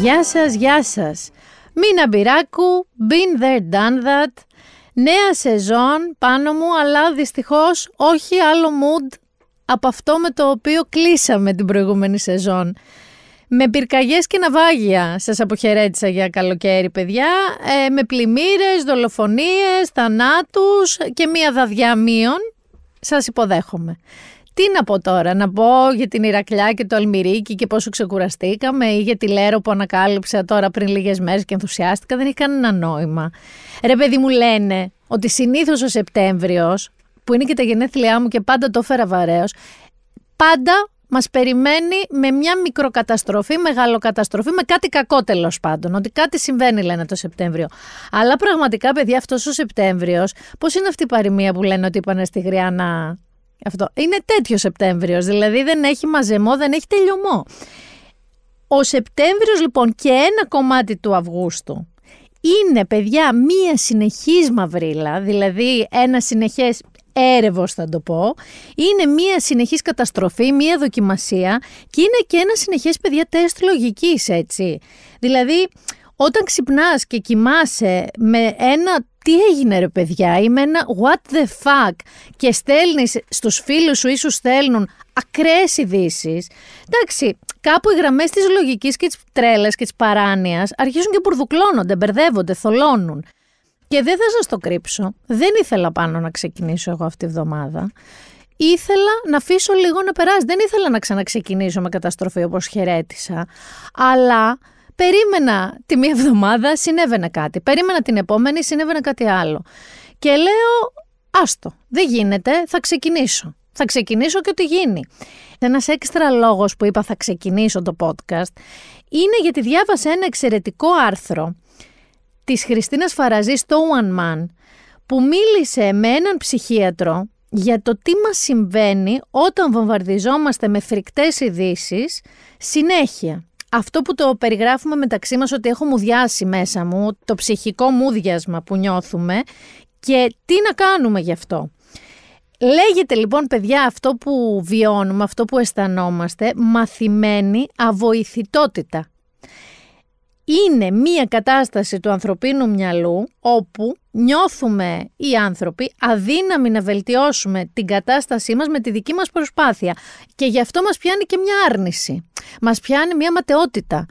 Γεια σας, γεια σας. Μίνα Μπυράκου, been there, done that. Νέα σεζόν πάνω μου, αλλά δυστυχώς όχι άλλο mood από αυτό με το οποίο κλείσαμε την προηγούμενη σεζόν. Με πυρκαγιές και ναυάγια σας αποχαιρέτησα για καλοκαίρι παιδιά, ε, με πλημμύρες, δολοφονίες, θανάτους και μία δαδιά μείων Σας υποδέχομαι. Τι να πω τώρα, να πω για την Ηρακλιά και το Αλμυρίκι και πόσο ξεκουραστήκαμε ή για τη Λέρο που ανακάλυψα τώρα πριν λίγες μέρες και ενθουσιάστηκα, δεν έχει κανένα νόημα. Ρε παιδί μου λένε ότι συνήθως ο Σεπτέμβριος, που είναι και τα γενέθλιά μου και πάντα το έφερα βαρέως, πάντα μας περιμένει με μια μικροκαταστροφή, μεγαλοκαταστροφή, με κάτι κακό τέλος πάντων. Ότι κάτι συμβαίνει, λένε το Σεπτέμβριο. Αλλά πραγματικά, παιδιά, αυτός ο Σεπτέμβριος, πώς είναι αυτή η παροιμία που λένε ότι είπαν στη Γριάννα αυτό. Είναι τέτοιο Σεπτέμβριος. Δηλαδή δεν έχει μαζεμό, δεν έχει τελειωμό. Ο Σεπτέμβριος, λοιπόν και ένα κομμάτι του Αυγούστου είναι παιδιά μία συνεχής μαυρίλα, δηλαδή ένα συνεχές έρευος θα το πω, είναι μία συνεχής καταστροφή, μία δοκιμασία και είναι και ένα συνεχές παιδιά τεστ λογικής έτσι. Δηλαδή όταν ξυπνάς και κοιμάσαι με ένα τι έγινε ρε παιδιά, είμαι ένα what the fuck και στέλνεις στους φίλους σου σου στέλνουν ακραίες ειδήσεις. Εντάξει, κάπου οι γραμμές της λογικής και της τρέλας και της παράνοιας αρχίζουν και πουρδουκλώνονται, μπερδεύονται, θολώνουν. Και δεν θα σας το κρύψω, δεν ήθελα πάνω να ξεκινήσω εγώ αυτή τη βδομάδα. Ήθελα να αφήσω λίγο να περάσει, δεν ήθελα να ξαναξεκινήσω με καταστροφή όπως χαιρέτησα, αλλά περίμενα τη μία εβδομάδα, συνέβαινε κάτι. Περίμενα την επόμενη, συνέβαινε κάτι άλλο. Και λέω, άστο, δεν γίνεται, θα ξεκινήσω. Θα ξεκινήσω και ό,τι γίνει. Ένας έξτρα λόγος που είπα θα ξεκινήσω το podcast είναι γιατί διάβασα ένα εξαιρετικό άρθρο της Χριστίνας Φαραζής στο One Man που μίλησε με έναν ψυχίατρο για το τι μας συμβαίνει όταν βομβαρδιζόμαστε με φρικτές ειδήσεις συνέχεια αυτό που το περιγράφουμε μεταξύ μας ότι έχω μουδιάσει μέσα μου, το ψυχικό μουδιασμα που νιώθουμε και τι να κάνουμε γι' αυτό. Λέγεται λοιπόν παιδιά αυτό που βιώνουμε, αυτό που αισθανόμαστε, μαθημένη αβοηθητότητα. Είναι μία κατάσταση του ανθρωπίνου μυαλού όπου νιώθουμε οι άνθρωποι αδύναμοι να βελτιώσουμε την κατάστασή μας με τη δική μας προσπάθεια. Και γι' αυτό μας πιάνει και μια άρνηση. Μας πιάνει μια ματαιότητα.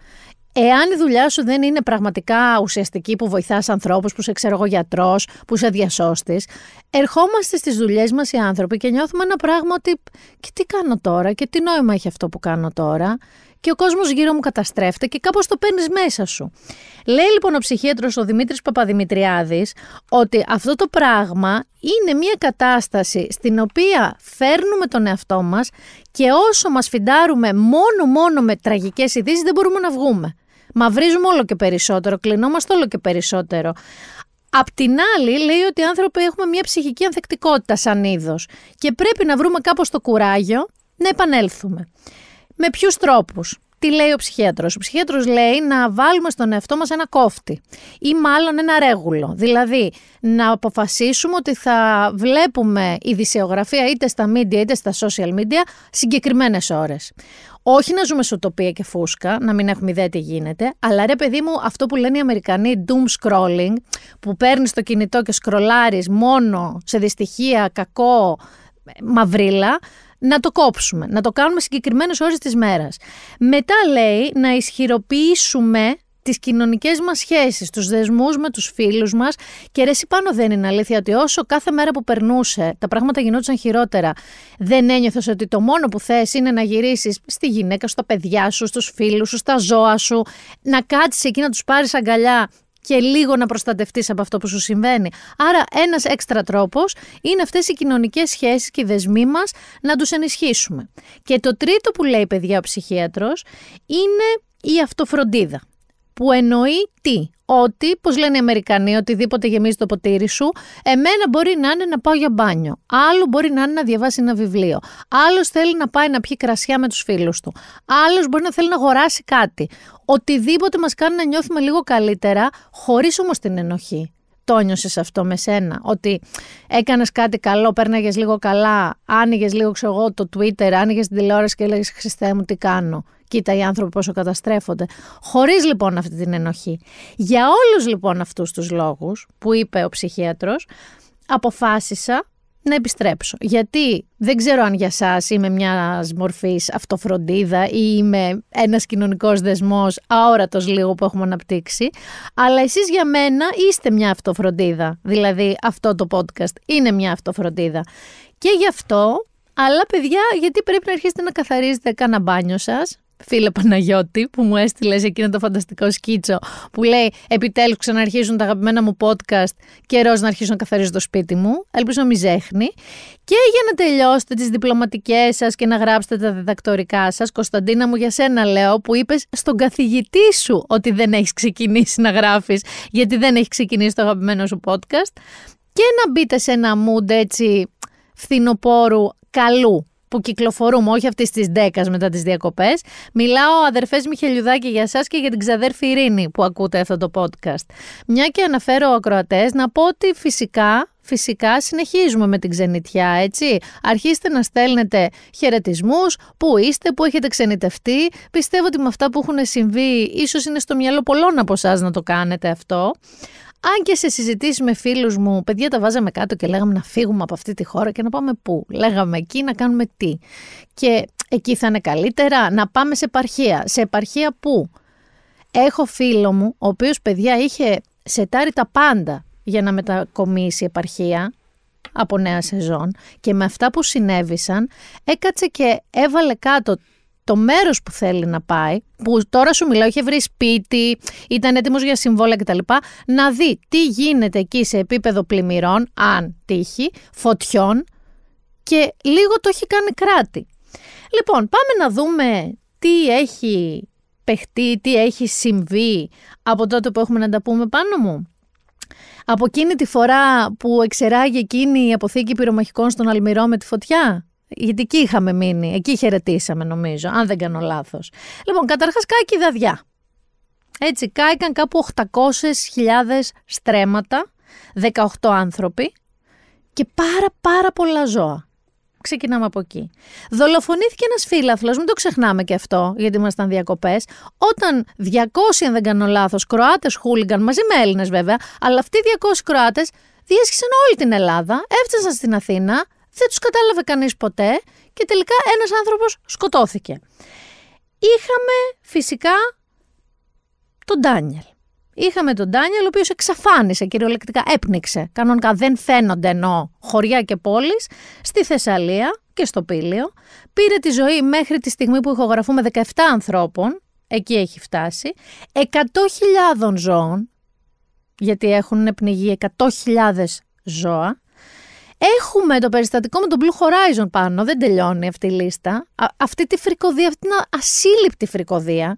Εάν η δουλειά σου δεν είναι πραγματικά ουσιαστική που βοηθάς ανθρώπους, που σε ξέρω εγώ γιατρός, που σε διασώστης, ερχόμαστε στις δουλειές μας οι άνθρωποι και νιώθουμε ένα πράγμα ότι. Και τι κάνω τώρα, και τι νόημα έχει αυτό που κάνω τώρα και ο κόσμος γύρω μου καταστρέφεται και κάπως το παίρνεις μέσα σου. Λέει λοιπόν ο ψυχίατρος ο Δημήτρης Παπαδημητριάδης ότι αυτό το πράγμα είναι μια κατάσταση στην οποία φέρνουμε τον εαυτό μας και όσο μας φιντάρουμε μόνο μόνο με τραγικές ειδήσεις δεν μπορούμε να βγούμε. Μαυρίζουμε όλο και περισσότερο, κλεινόμαστε όλο και περισσότερο. Απ' την άλλη, λέει ότι οι άνθρωποι έχουμε μια ψυχική ανθεκτικότητα σαν είδος και πρέπει να βρούμε κάπως το κουράγιο να επανέλθουμε. Με ποιους τρόπους. Τι λέει ο ψυχίατρος. Ο ψυχίατρος λέει να βάλουμε στον εαυτό μας ένα κόφτη ή μάλλον ένα ρέγουλο. Δηλαδή να αποφασίσουμε ότι θα βλέπουμε ειδησιογραφία είτε στα media είτε στα social media συγκεκριμένες ώρες. Όχι να ζούμε σε τοπία και φούσκα, να μην έχουμε ιδέα τι γίνεται, αλλά ρε παιδί μου, αυτό που λένε οι Αμερικανοί doom scrolling, που παίρνεις το κινητό και σκρολάρεις μόνο σε δυστυχία, κακό, μαυρίλα, να το κόψουμε, να το κάνουμε συγκεκριμένες ώρες της μέρας. Μετά λέει να ισχυροποιήσουμε τις κοινωνικές μας σχέσεις, τους δεσμούς με τους φίλους μας. Και ρε, πάνω δεν είναι αλήθεια ότι όσο κάθε μέρα που περνούσε τα πράγματα γινόντουσαν χειρότερα, δεν ένιωθες ότι το μόνο που θες είναι να γυρίσεις στη γυναίκα σου, στα παιδιά σου, στους φίλους σου, στα ζώα σου, να κάτσεις εκεί να τους πάρεις αγκαλιά και λίγο να προστατευτείς από αυτό που σου συμβαίνει. Άρα, ένας έξτρα τρόπος είναι αυτές οι κοινωνικές σχέσεις και οι δεσμοί μας να τους ενισχύσουμε. Και το τρίτο που λέει, παιδιά, ο ψυχίατρος είναι η αυτοφροντίδα. Που εννοεί τι, ότι, πώς λένε οι Αμερικανοί, οτιδήποτε γεμίζει το ποτήρι σου, εμένα μπορεί να είναι να πάω για μπάνιο. Άλλο μπορεί να είναι να διαβάσει ένα βιβλίο. Άλλος θέλει να πάει να πιει κρασιά με τους φίλους του. Άλλος μπορεί να θέλει να αγοράσει κάτι. Οτιδήποτε μας κάνει να νιώθουμε λίγο καλύτερα, χωρίς όμως την ενοχή. Το νιώσες αυτό με σένα. Ότι έκανες κάτι καλό, παίρναγε λίγο καλά, άνοιγες λίγο ξέρω εγώ το Twitter, άνοιγες την τηλεόραση και έλεγες Χριστέ μου, τι κάνω. Κοίτα οι άνθρωποι πόσο καταστρέφονται. Χωρίς λοιπόν αυτή την ενοχή. Για όλους λοιπόν αυτούς τους λόγους που είπε ο ψυχίατρος, αποφάσισα να επιστρέψω. Γιατί δεν ξέρω αν για εσά είμαι μιας μορφής αυτοφροντίδα ή είμαι ένας κοινωνικός δεσμός αόρατος λίγο που έχουμε αναπτύξει, αλλά εσείς για μένα είστε μια αυτοφροντίδα. Δηλαδή αυτό το podcast είναι μια αυτοφροντίδα. Και γι' αυτό, αλλά παιδιά, γιατί πρέπει να αρχίσετε να καθαρίζετε κανένα μπάνιο σας, φίλε Παναγιώτη που μου έστειλες εκείνο το φανταστικό σκίτσο που λέει επιτέλους ξαναρχίζουν τα αγαπημένα μου podcast καιρός να αρχίσω να καθαρίζω το σπίτι μου ελπίζω να μην ζέχνει και για να τελειώσετε τις διπλωματικές σας και να γράψετε τα διδακτορικά σας Κωνσταντίνα μου για σένα λέω που είπες στον καθηγητή σου ότι δεν έχεις ξεκινήσει να γράφεις γιατί δεν έχεις ξεκινήσει το αγαπημένο σου podcast και να μπείτε σε ένα mood έτσι φθινοπόρου καλού που κυκλοφορούμε, όχι αυτής της 10 μετά τις διακοπές. Μιλάω, αδερφές Μιχελιουδάκη, για εσά και για την ξαδέρφη Ειρήνη που ακούτε αυτό το podcast. Μια και αναφέρω ακροατές, να πω ότι φυσικά Φυσικά συνεχίζουμε με την ξενιτιά, έτσι. Αρχίστε να στέλνετε χαιρετισμούς, πού είστε, πού έχετε ξενιτευτεί. Πιστεύω ότι με αυτά που έχουν συμβεί, ίσως είναι στο μυαλό πολλών από εσάς να το κάνετε αυτό. Αν και σε συζητήσεις με φίλους μου, παιδιά τα βάζαμε κάτω και λέγαμε να φύγουμε από αυτή τη χώρα και να πάμε πού. Λέγαμε εκεί να κάνουμε τι. Και εκεί θα είναι καλύτερα να πάμε σε επαρχία. Σε επαρχία πού. Έχω φίλο μου, ο οποίος παιδιά είχε σετάρει τα πάντα για να μετακομίσει επαρχία από νέα σεζόν και με αυτά που συνέβησαν έκατσε και έβαλε κάτω το μέρος που θέλει να πάει, που τώρα σου μιλάω, είχε βρει σπίτι, ήταν έτοιμος για συμβόλαια κτλ. Να δει τι γίνεται εκεί σε επίπεδο πλημμυρών, αν τύχει, φωτιών και λίγο το έχει κάνει κράτη. Λοιπόν, πάμε να δούμε τι έχει παιχτεί, τι έχει συμβεί από τότε που έχουμε να τα πούμε πάνω μου. Από εκείνη τη φορά που εξεράγει εκείνη η αποθήκη πυρομαχικών στον Αλμυρό με τη φωτιά. Γιατί εκεί είχαμε μείνει, εκεί χαιρετήσαμε νομίζω, αν δεν κάνω λάθος. Λοιπόν, καταρχάς η δαδιά. Έτσι, κάηκαν κάπου 800.000 στρέμματα, 18 άνθρωποι και πάρα πάρα πολλά ζώα. Ξεκινάμε από εκεί. Δολοφονήθηκε ένας φίλαθλος, μην το ξεχνάμε και αυτό, γιατί ήμασταν διακοπές, όταν 200, αν δεν κάνω λάθος, Κροάτες χούλιγκαν, μαζί με Έλληνες βέβαια, αλλά αυτοί οι 200 Κροάτες διέσχισαν όλη την Ελλάδα, έφτασαν στην Αθήνα, δεν τους κατάλαβε κανείς ποτέ και τελικά ένας άνθρωπος σκοτώθηκε. Είχαμε φυσικά τον Ντάνιελ. Είχαμε τον Ντάνιελ, ο οποίος εξαφάνισε κυριολεκτικά, έπνιξε. Κανονικά δεν φαίνονται ενώ χωριά και πόλεις. στη Θεσσαλία και στο Πήλιο. Πήρε τη ζωή μέχρι τη στιγμή που ηχογραφούμε 17 ανθρώπων. Εκεί έχει φτάσει. 100.000 ζώων, γιατί έχουν πνιγεί 100.000 ζώα. Έχουμε το περιστατικό με τον Blue Horizon πάνω, δεν τελειώνει αυτή η λίστα. αυτή τη φρικοδία, αυτή την ασύλληπτη φρικοδία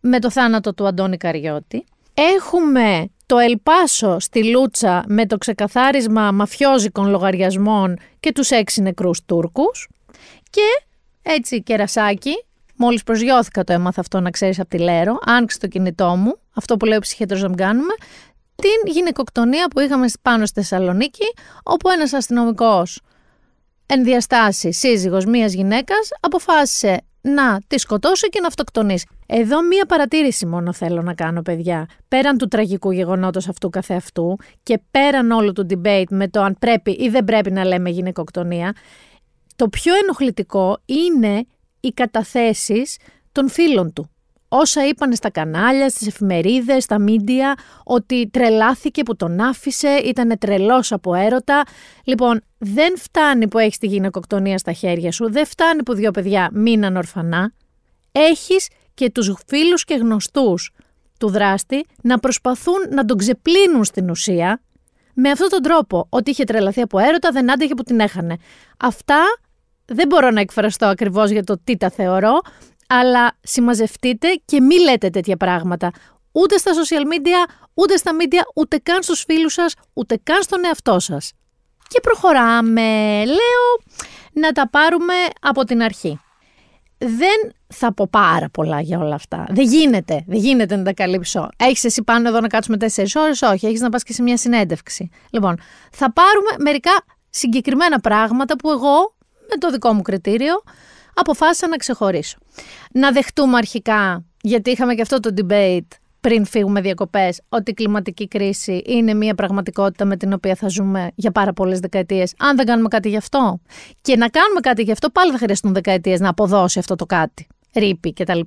με το θάνατο του Αντώνη Καριώτη. Έχουμε το Ελπάσο στη Λούτσα με το ξεκαθάρισμα μαφιόζικων λογαριασμών και τους έξι νεκρούς Τούρκους. Και έτσι κερασάκι, μόλις προσγειώθηκα το έμαθα αυτό να ξέρεις από τη Λέρο, άνοιξε το κινητό μου, αυτό που λέω ψυχέτρος να κάνουμε, την γυναικοκτονία που είχαμε πάνω στη Θεσσαλονίκη, όπου ένας αστυνομικός ενδιαστάσει σύζυγος μίας γυναίκας αποφάσισε να τη σκοτώσει και να αυτοκτονήσει. Εδώ μία παρατήρηση μόνο θέλω να κάνω, παιδιά. Πέραν του τραγικού γεγονότος αυτού καθεαυτού και πέραν όλου του debate με το αν πρέπει ή δεν πρέπει να λέμε γυναικοκτονία, το πιο ενοχλητικό είναι οι καταθέσεις των φίλων του όσα είπαν στα κανάλια, στις εφημερίδες, στα μίντια, ότι τρελάθηκε που τον άφησε, ήταν τρελός από έρωτα. Λοιπόν, δεν φτάνει που έχεις τη γυναικοκτονία στα χέρια σου, δεν φτάνει που δύο παιδιά μείναν ορφανά. Έχεις και τους φίλους και γνωστούς του δράστη να προσπαθούν να τον ξεπλύνουν στην ουσία με αυτόν τον τρόπο. Ότι είχε τρελαθεί από έρωτα, δεν άντεχε που την έχανε. Αυτά δεν μπορώ να εκφραστώ ακριβώς για το τι τα θεωρώ, αλλά συμμαζευτείτε και μη λέτε τέτοια πράγματα. Ούτε στα social media, ούτε στα media, ούτε καν στους φίλους σας, ούτε καν στον εαυτό σας. Και προχωράμε, λέω, να τα πάρουμε από την αρχή. Δεν θα πω πάρα πολλά για όλα αυτά. Δεν γίνεται, δεν γίνεται να τα καλύψω. Έχεις εσύ πάνω εδώ να κάτσουμε τέσσερις ώρες, όχι. έχεις να πας και σε μια συνέντευξη. Λοιπόν, θα πάρουμε μερικά συγκεκριμένα πράγματα που εγώ, με το δικό μου κριτήριο, αποφάσισα να ξεχωρίσω να δεχτούμε αρχικά, γιατί είχαμε και αυτό το debate πριν φύγουμε διακοπές, ότι η κλιματική κρίση είναι μια πραγματικότητα με την οποία θα ζούμε για πάρα πολλές δεκαετίες, αν δεν κάνουμε κάτι γι' αυτό. Και να κάνουμε κάτι γι' αυτό, πάλι θα χρειαστούν δεκαετίες να αποδώσει αυτό το κάτι. Ρήπη κτλ.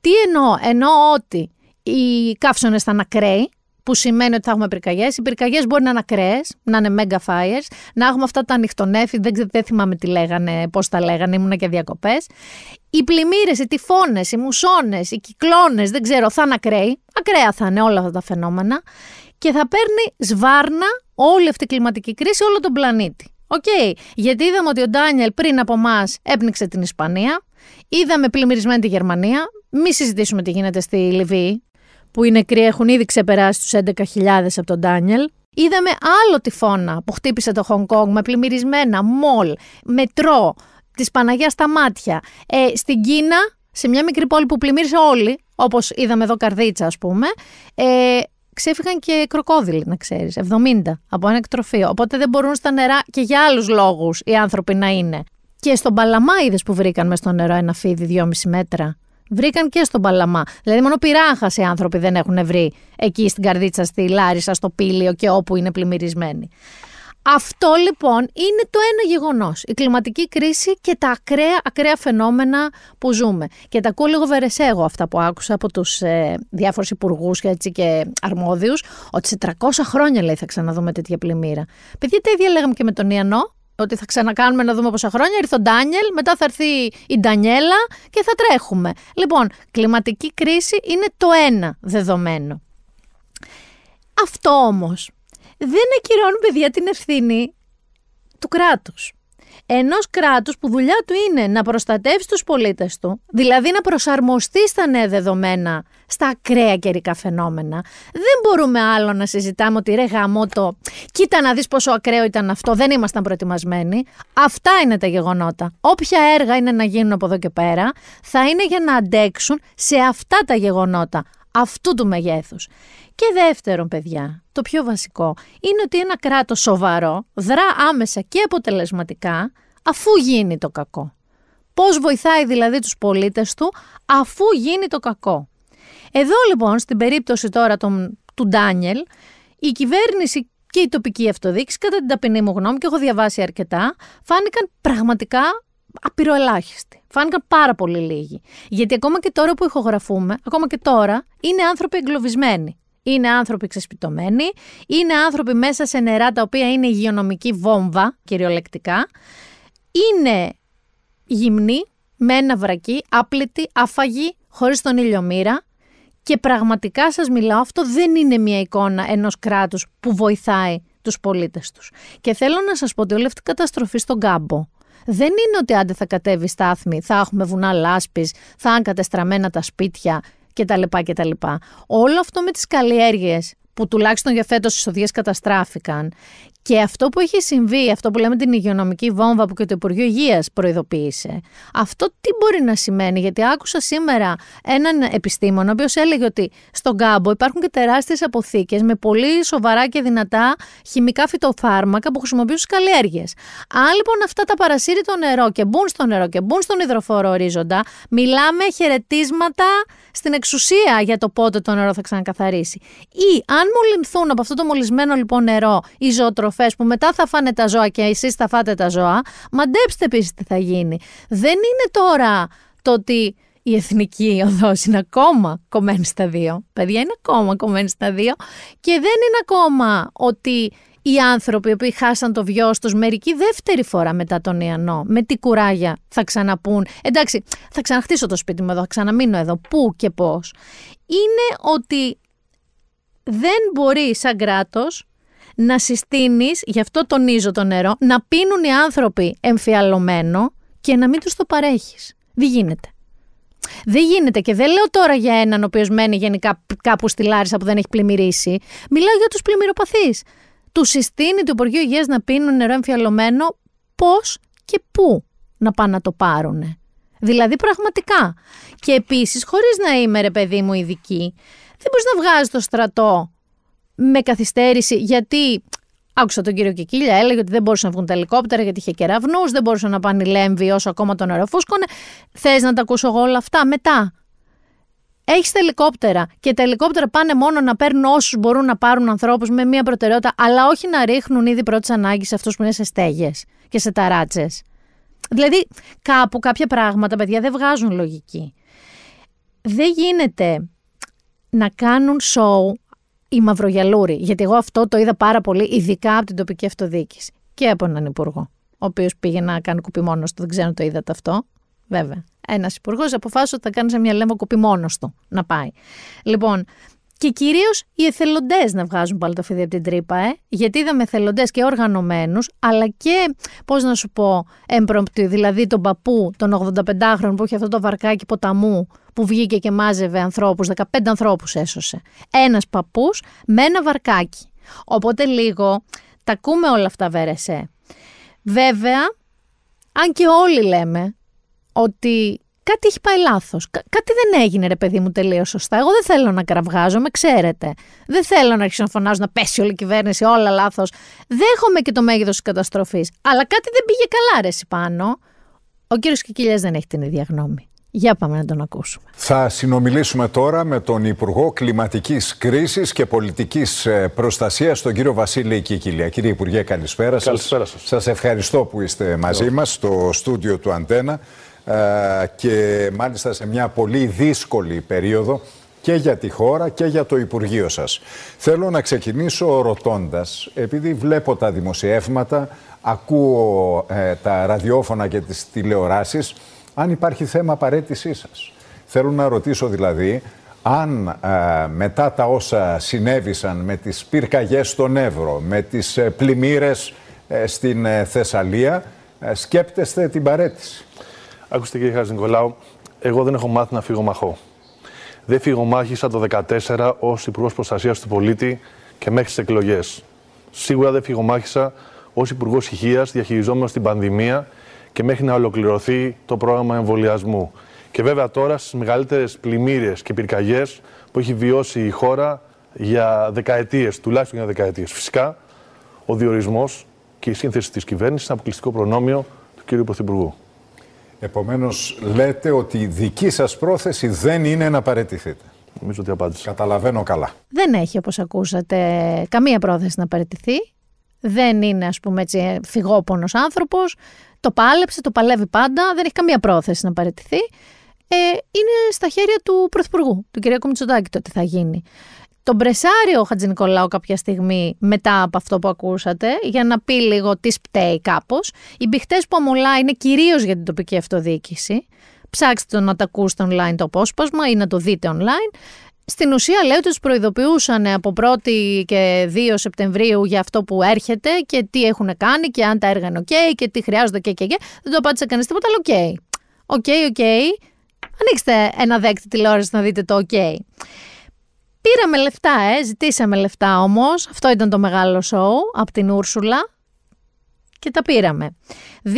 Τι εννοώ, εννοώ ότι οι καύσονες θα ανακραίει που σημαίνει ότι θα έχουμε πυρκαγιές. Οι πυρκαγιές μπορεί να είναι ακραίες, να είναι mega fires, να έχουμε αυτά τα ανοιχτονέφη, δεν, θυμάμαι τι λέγανε, πώς τα λέγανε, ήμουν και διακοπές. Οι πλημμύρες, οι τυφώνες, οι μουσώνες, οι κυκλώνες, δεν ξέρω, θα είναι ακραίοι. Ακραία θα είναι όλα αυτά τα φαινόμενα. Και θα παίρνει σβάρνα όλη αυτή η κλιματική κρίση όλο τον πλανήτη. Οκ, okay. γιατί είδαμε ότι ο Ντάνιελ πριν από εμάς έπνιξε την Ισπανία, είδαμε πλημμυρισμένη τη Γερμανία, μη συζητήσουμε τι γίνεται στη Λιβύη, που οι νεκροί έχουν ήδη ξεπεράσει τους 11.000 από τον Ντάνιελ. Είδαμε άλλο τυφώνα που χτύπησε το Χονγκ Κόνγκ με πλημμυρισμένα, μολ, μετρό, της παναγιάς στα μάτια. Ε, στην Κίνα, σε μια μικρή πόλη που πλημμύρισε όλοι, όπως είδαμε εδώ καρδίτσα ας πούμε, ε, ξέφυγαν και κροκόδιλοι, να ξέρεις. 70 από ένα εκτροφείο. Οπότε δεν μπορούν στα νερά και για άλλους λόγους οι άνθρωποι να είναι. Και στον Παλαμά είδε που βρήκαν μες στο νερό ένα φίδι 2,5 μέτρα βρήκαν και στον Παλαμά. Δηλαδή, μόνο πειράχα οι άνθρωποι δεν έχουν βρει εκεί στην Καρδίτσα, στη Λάρισα, στο Πήλιο και όπου είναι πλημμυρισμένοι. Αυτό λοιπόν είναι το ένα γεγονός. Η κλιματική κρίση και τα ακραία, ακραία φαινόμενα που ζούμε. Και τα ακούω λίγο βερεσέγω αυτά που άκουσα από τους ε, διάφορους υπουργούς και, και αρμόδιους, ότι σε 300 χρόνια λέει θα ξαναδούμε τέτοια πλημμύρα. Παιδιά, τα ίδια λέγαμε και με τον Ιανό ότι θα ξανακάνουμε να δούμε πόσα χρόνια. Ήρθε ο Ντάνιελ, μετά θα έρθει η Ντανιέλα και θα τρέχουμε. Λοιπόν, κλιματική κρίση είναι το ένα δεδομένο. Αυτό όμως δεν ακυρώνει παιδιά την ευθύνη του κράτους ενός κράτους που δουλειά του είναι να προστατεύσει τους πολίτες του, δηλαδή να προσαρμοστεί στα νέα δεδομένα, στα ακραία καιρικά φαινόμενα, δεν μπορούμε άλλο να συζητάμε ότι ρε το. κοίτα να δεις πόσο ακραίο ήταν αυτό, δεν ήμασταν προετοιμασμένοι. Αυτά είναι τα γεγονότα. Όποια έργα είναι να γίνουν από εδώ και πέρα, θα είναι για να αντέξουν σε αυτά τα γεγονότα αυτού του μεγέθους. Και δεύτερον, παιδιά, το πιο βασικό είναι ότι ένα κράτος σοβαρό δρά άμεσα και αποτελεσματικά αφού γίνει το κακό. Πώς βοηθάει δηλαδή τους πολίτες του αφού γίνει το κακό. Εδώ λοιπόν στην περίπτωση τώρα του Ντάνιελ, η κυβέρνηση και η τοπική αυτοδίκηση, κατά την ταπεινή μου γνώμη και έχω διαβάσει αρκετά, φάνηκαν πραγματικά απειροελάχιστοι. Φάνηκαν πάρα πολύ λίγοι. Γιατί ακόμα και τώρα που ηχογραφούμε, ακόμα και τώρα, είναι άνθρωποι εγκλωβισμένοι είναι άνθρωποι ξεσπιτωμένοι, είναι άνθρωποι μέσα σε νερά τα οποία είναι υγειονομική βόμβα, κυριολεκτικά. Είναι γυμνοί, με ένα βρακί, άπλητοι, αφαγοί, χωρίς τον μοίρα. Και πραγματικά σας μιλάω, αυτό δεν είναι μια εικόνα ενός κράτους που βοηθάει τους πολίτες τους. Και θέλω να σας πω ότι όλη αυτή η καταστροφή στον κάμπο δεν είναι ότι άντε θα κατέβει στάθμη, θα έχουμε βουνά λάσπης, θα είναι κατεστραμμένα τα σπίτια, τα τα κτλ. Όλο αυτό με τις καλλιέργειες που τουλάχιστον για φέτος οι σοδιές καταστράφηκαν και αυτό που έχει συμβεί, αυτό που λέμε την υγειονομική βόμβα που και το Υπουργείο Υγείας προειδοποίησε, αυτό τι μπορεί να σημαίνει, γιατί άκουσα σήμερα έναν επιστήμονα, ο οποίος έλεγε ότι στον κάμπο υπάρχουν και τεράστιες αποθήκες με πολύ σοβαρά και δυνατά χημικά φυτοφάρμακα που χρησιμοποιούν στις καλλιέργειες. Αν λοιπόν αυτά τα παρασύρει το νερό και μπουν στο νερό και μπουν στον υδροφόρο ορίζοντα, μιλάμε χαιρετίσματα στην εξουσία για το πότε το νερό θα ξανακαθαρίσει. Ή αν μολυνθούν από αυτό το μολυσμένο λοιπόν νερό οι ζωοτροφέ που μετά θα φάνε τα ζώα και εσείς θα φάτε τα ζώα, μαντέψτε επίσης τι θα γίνει. Δεν είναι τώρα το ότι η εθνική οδός είναι ακόμα κομμένη στα δύο. Παιδιά είναι ακόμα κομμένη στα δύο. Και δεν είναι ακόμα ότι οι άνθρωποι οι οποίοι χάσαν το βιό τους μερική δεύτερη φορά μετά τον Ιαννό, με τι κουράγια θα ξαναπούν, εντάξει, θα ξαναχτίσω το σπίτι μου εδώ, θα ξαναμείνω εδώ, πού και πώς. Είναι ότι δεν μπορεί σαν κράτος να συστήνεις γι' αυτό τονίζω το νερό, να πίνουν οι άνθρωποι εμφιαλωμένο και να μην τους το παρέχεις. Δεν γίνεται. Δεν γίνεται και δεν λέω τώρα για έναν ο οποίος μένει γενικά κάπου στη Λάρισα που δεν έχει πλημμυρίσει. Μιλάω για τους πλημμυροπαθείς. Του συστήνει το Υπουργείο Υγείας να πίνουν νερό εμφιαλωμένο πώς και πού να πάνε να το πάρουν. Δηλαδή πραγματικά. Και επίσης, χωρίς να είμαι ρε παιδί μου ειδική, δεν μπορείς να βγάζεις το στρατό με καθυστέρηση, γιατί Άκουσα τον κύριο Κικίλια, έλεγε ότι δεν μπορούσαν να βγουν τα ελικόπτερα γιατί είχε κεραυνούς, δεν μπορούσαν να πάνε λέμβοι όσο ακόμα τον αεροφούσκωνε. Θες να τα ακούσω εγώ όλα αυτά μετά. Έχεις τα ελικόπτερα και τα ελικόπτερα πάνε μόνο να παίρνουν όσους μπορούν να πάρουν ανθρώπους με μία προτεραιότητα, αλλά όχι να ρίχνουν ήδη πρώτης ανάγκης σε αυτούς που είναι σε στέγες και σε ταράτσες. Δηλαδή, κάπου κάποια πράγματα, παιδιά, δεν βγάζουν λογική. Δεν γίνεται να κάνουν σοου η Μαυρογιαλούρη, Γιατί εγώ αυτό το είδα πάρα πολύ, ειδικά από την τοπική αυτοδιοίκηση και από έναν υπουργό, ο οποίος πήγε να κάνει κουπί μόνος του. Δεν ξέρω, το είδατε αυτό. Βέβαια. Ένας υπουργός αποφάσισε ότι θα κάνει σε μια λέμβα κουπί μόνος του να πάει. Λοιπόν, και κυρίως οι εθελοντές να βγάζουν πάλι το φίδι από την τρύπα, ε. Γιατί είδαμε εθελοντές και οργανωμένους, αλλά και, πώς να σου πω, έμπρομπτη, δηλαδή τον παππού, των 85 χρονών που έχει αυτό το βαρκάκι ποταμού, που βγήκε και μάζευε ανθρώπους, 15 ανθρώπους έσωσε. Ένας παππούς με ένα βαρκάκι. Οπότε λίγο τα ακούμε όλα αυτά βέρεσέ. Βέβαια, αν και όλοι λέμε ότι κάτι έχει πάει λάθος. κάτι δεν έγινε, ρε παιδί μου, τελείως σωστά. Εγώ δεν θέλω να κραυγάζομαι, ξέρετε. Δεν θέλω να αρχίσω να φωνάζω, να πέσει όλη η κυβέρνηση, όλα λάθος. Δέχομαι και το μέγεθος της καταστροφής. Αλλά κάτι δεν πήγε καλά, ρε, πάνω. Ο κύριος Κικίλιας δεν έχει την ίδια γνώμη. Για πάμε να τον ακούσουμε. Θα συνομιλήσουμε τώρα με τον Υπουργό Κλιματικής Κρίσης και Πολιτικής ε, Προστασίας, τον κύριο Βασίλη Κίκυλια. Κύριε Υπουργέ, καλησπέρα, καλησπέρα σας. σας. ευχαριστώ που είστε μαζί μας στο στούντιο του Αντένα ε, και μάλιστα σε μια πολύ δύσκολη περίοδο και για τη χώρα και για το Υπουργείο σας. Θέλω να ξεκινήσω ρωτώντας, επειδή βλέπω τα δημοσιεύματα, ακούω ε, τα ραδιόφωνα και τις τηλεοράσεις, αν υπάρχει θέμα παρέτησή σας. Θέλω να ρωτήσω δηλαδή αν ε, μετά τα όσα συνέβησαν με τις πυρκαγιές στον Εύρο, με τις ε, πλημμύρες ε, στην Θεσσαλία, σκέπτεστε την παρέτηση. Άκουστε κύριε Χαζηνικολάου, εγώ δεν έχω μάθει να φύγω μαχώ. Δεν φύγω μάχησα το 2014 ως Υπουργός Προστασίας του Πολίτη και μέχρι τις εκλογές. Σίγουρα δεν μάχησα ως Υπουργός Υγείας, διαχειριζόμενος την πανδημία και μέχρι να ολοκληρωθεί το πρόγραμμα εμβολιασμού. Και βέβαια τώρα στις μεγαλύτερες πλημμύρε και πυρκαγιές που έχει βιώσει η χώρα για δεκαετίες, τουλάχιστον για δεκαετίες. Φυσικά, ο διορισμός και η σύνθεση της κυβέρνησης, είναι αποκλειστικό προνόμιο του κύριου Πρωθυπουργού. Επομένως λέτε ότι η δική σας πρόθεση δεν είναι να παραιτηθείτε. Νομίζω ότι απάντησα. Καταλαβαίνω καλά. Δεν έχει, όπως ακούσατε, καμία πρόθεση να παραιτηθεί. Δεν είναι, ας πούμε έτσι, άνθρωπος το πάλεψε, το παλεύει πάντα, δεν έχει καμία πρόθεση να παραιτηθεί. Ε, είναι στα χέρια του Πρωθυπουργού, του κ. Κομιτσοτάκη, το τι θα γίνει. Τον μπρεσάριο, ο Χατζη Νικολάου κάποια στιγμή μετά από αυτό που ακούσατε, για να πει λίγο τι σπταίει κάπως. Οι μπιχτέ που αμολά είναι κυρίως για την τοπική αυτοδιοίκηση. Ψάξτε το να τα ακούσετε online το απόσπασμα ή να το δείτε online. Στην ουσία ότι τους προειδοποιούσαν από 1η και 2 Σεπτεμβρίου για αυτό που έρχεται και τι έχουν κάνει και αν τα έργα είναι ok και τι χρειάζονται και και και. Δεν το απάντησε κανείς τίποτα, αλλά ok. Οκ, οκ. Ανοίξτε ένα δέκτη τηλεόραση να δείτε το ok. Πήραμε λεφτά, ε, ζητήσαμε λεφτά όμως. Αυτό ήταν το μεγάλο σοου από την Ούρσουλα και τα πήραμε. 2,2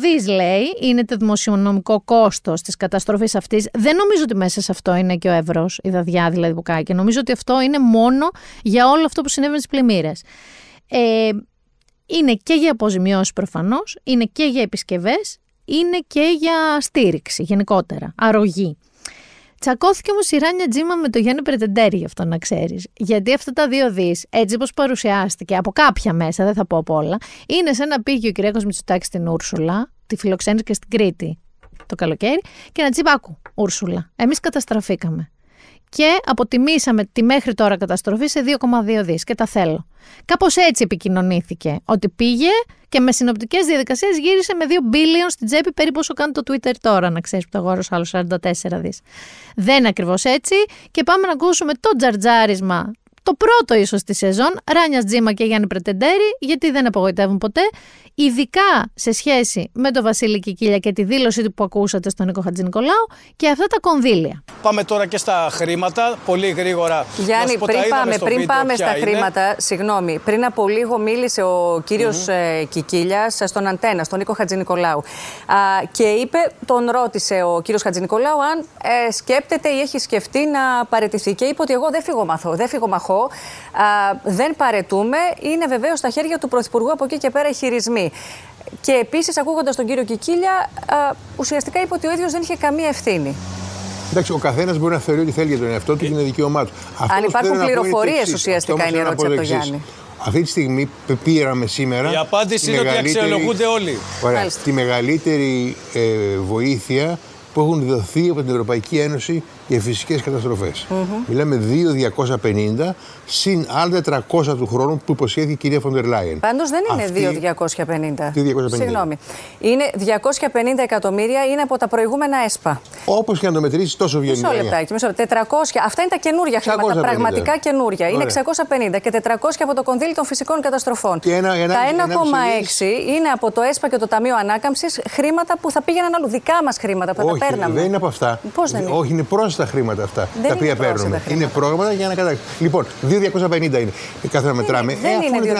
δις λέει είναι το δημοσιονομικό κόστος της καταστροφής αυτής. Δεν νομίζω ότι μέσα σε αυτό είναι και ο ευρώς, η δαδιά δηλαδή που κάει. Και νομίζω ότι αυτό είναι μόνο για όλο αυτό που συνέβαινε στις πλημμύρες. Ε, είναι και για αποζημιώσεις προφανώς, είναι και για επισκευές, είναι και για στήριξη γενικότερα, αρρωγή. Τσακώθηκε όμως η Ράνια Τζίμα με το Γιάννη Πρετεντέρι γι' αυτό να ξέρεις. Γιατί αυτά τα δύο δις, έτσι όπως παρουσιάστηκε από κάποια μέσα, δεν θα πω από όλα, είναι σαν να πήγε ο Κυριακό Μητσοτάκης στην Ούρσουλα, τη φιλοξένησε και στην Κρήτη το καλοκαίρι, και να τσιμπάκου Ούρσουλα. Εμείς καταστραφήκαμε και αποτιμήσαμε τη μέχρι τώρα καταστροφή σε 2,2 δις και τα θέλω. Κάπως έτσι επικοινωνήθηκε, ότι πήγε και με συνοπτικές διαδικασίες γύρισε με 2 billion στην τσέπη, περίπου όσο κάνει το Twitter τώρα, να ξέρεις που το αγόρος άλλο 44 δις. Δεν είναι ακριβώς έτσι και πάμε να ακούσουμε το τζαρτζάρισμα το πρώτο ίσως της σεζόν, Ράνιας Τζίμα και Γιάννη Πρετεντέρη, γιατί δεν απογοητεύουν ποτέ, ειδικά σε σχέση με τον Βασίλη Κικίλια και τη δήλωσή που ακούσατε στον Νίκο Χατζη Νικολάου και αυτά τα κονδύλια. Πάμε τώρα και στα χρήματα, πολύ γρήγορα. Γιάννη, πω, πριν πάμε, πριν πάμε στα χρήματα, συγγνώμη, πριν από λίγο μίλησε ο κύριος mm-hmm. Ε, Κικίλια στον Αντένα, στον Νίκο Χατζη Νικολάου. Και είπε, τον ρώτησε ο κύριος Χατζη αν ε, σκέπτεται ή έχει σκεφτεί να παραιτηθεί. Και είπε ότι εγώ δεν φύγω μαθώ, δεν φύγω α, δεν παρετούμε. Είναι βεβαίως στα χέρια του Πρωθυπουργού από εκεί και πέρα οι χειρισμοί. Και επίσης, ακούγοντας τον κύριο Κικίλια, ουσιαστικά είπε ότι ο ίδιος δεν είχε καμία ευθύνη. Εντάξει, ο καθένας μπορεί να θεωρεί ότι θέλει για τον εαυτό του και είναι δικαίωμά του. Αν υπάρχουν πληροφορίε, ουσιαστικά είναι η ερώτηση από τον Γιάννη. Αυτή τη στιγμή πήραμε σήμερα. Η απάντηση είναι ότι αξιολογούνται όλοι. Ωραία. Τη μεγαλύτερη ε, βοήθεια που έχουν δοθεί από την Ευρωπαϊκή Ένωση για φυσικές καταστροφές. Μιλάμε 2,250 συν άλλα 400 του χρόνου που υποσχέθηκε η κυρία Φοντερ Λάιεν. Πάντως δεν είναι Αυτή... 2,250. Συγγνώμη. Είναι 250 εκατομμύρια, είναι από τα προηγούμενα ΕΣΠΑ. Όπως και να το μετρήσει, τόσο βγαίνει. Μισό λεπτάκι. λεπτά. 400. Αυτά είναι τα καινούργια χρήματα. Τα Πραγματικά καινούργια. Είναι 650 και 400 από το κονδύλι των φυσικών καταστροφών. Και ένα, ένα, τα 1,6 είναι από το ΕΣΠΑ και το Ταμείο Ανάκαμψης χρήματα που θα πήγαιναν αλλού. Δικά μας χρήματα που θα τα παίρναμε. Δεν είναι από αυτά. Πώς δεν είναι τα χρήματα αυτά δεν τα οποία παίρνουμε. Είναι πρόγραμμα για να καταλάβει. Λοιπόν, 2.250 είναι. Κάθε να μετράμε. Δεν ε, είναι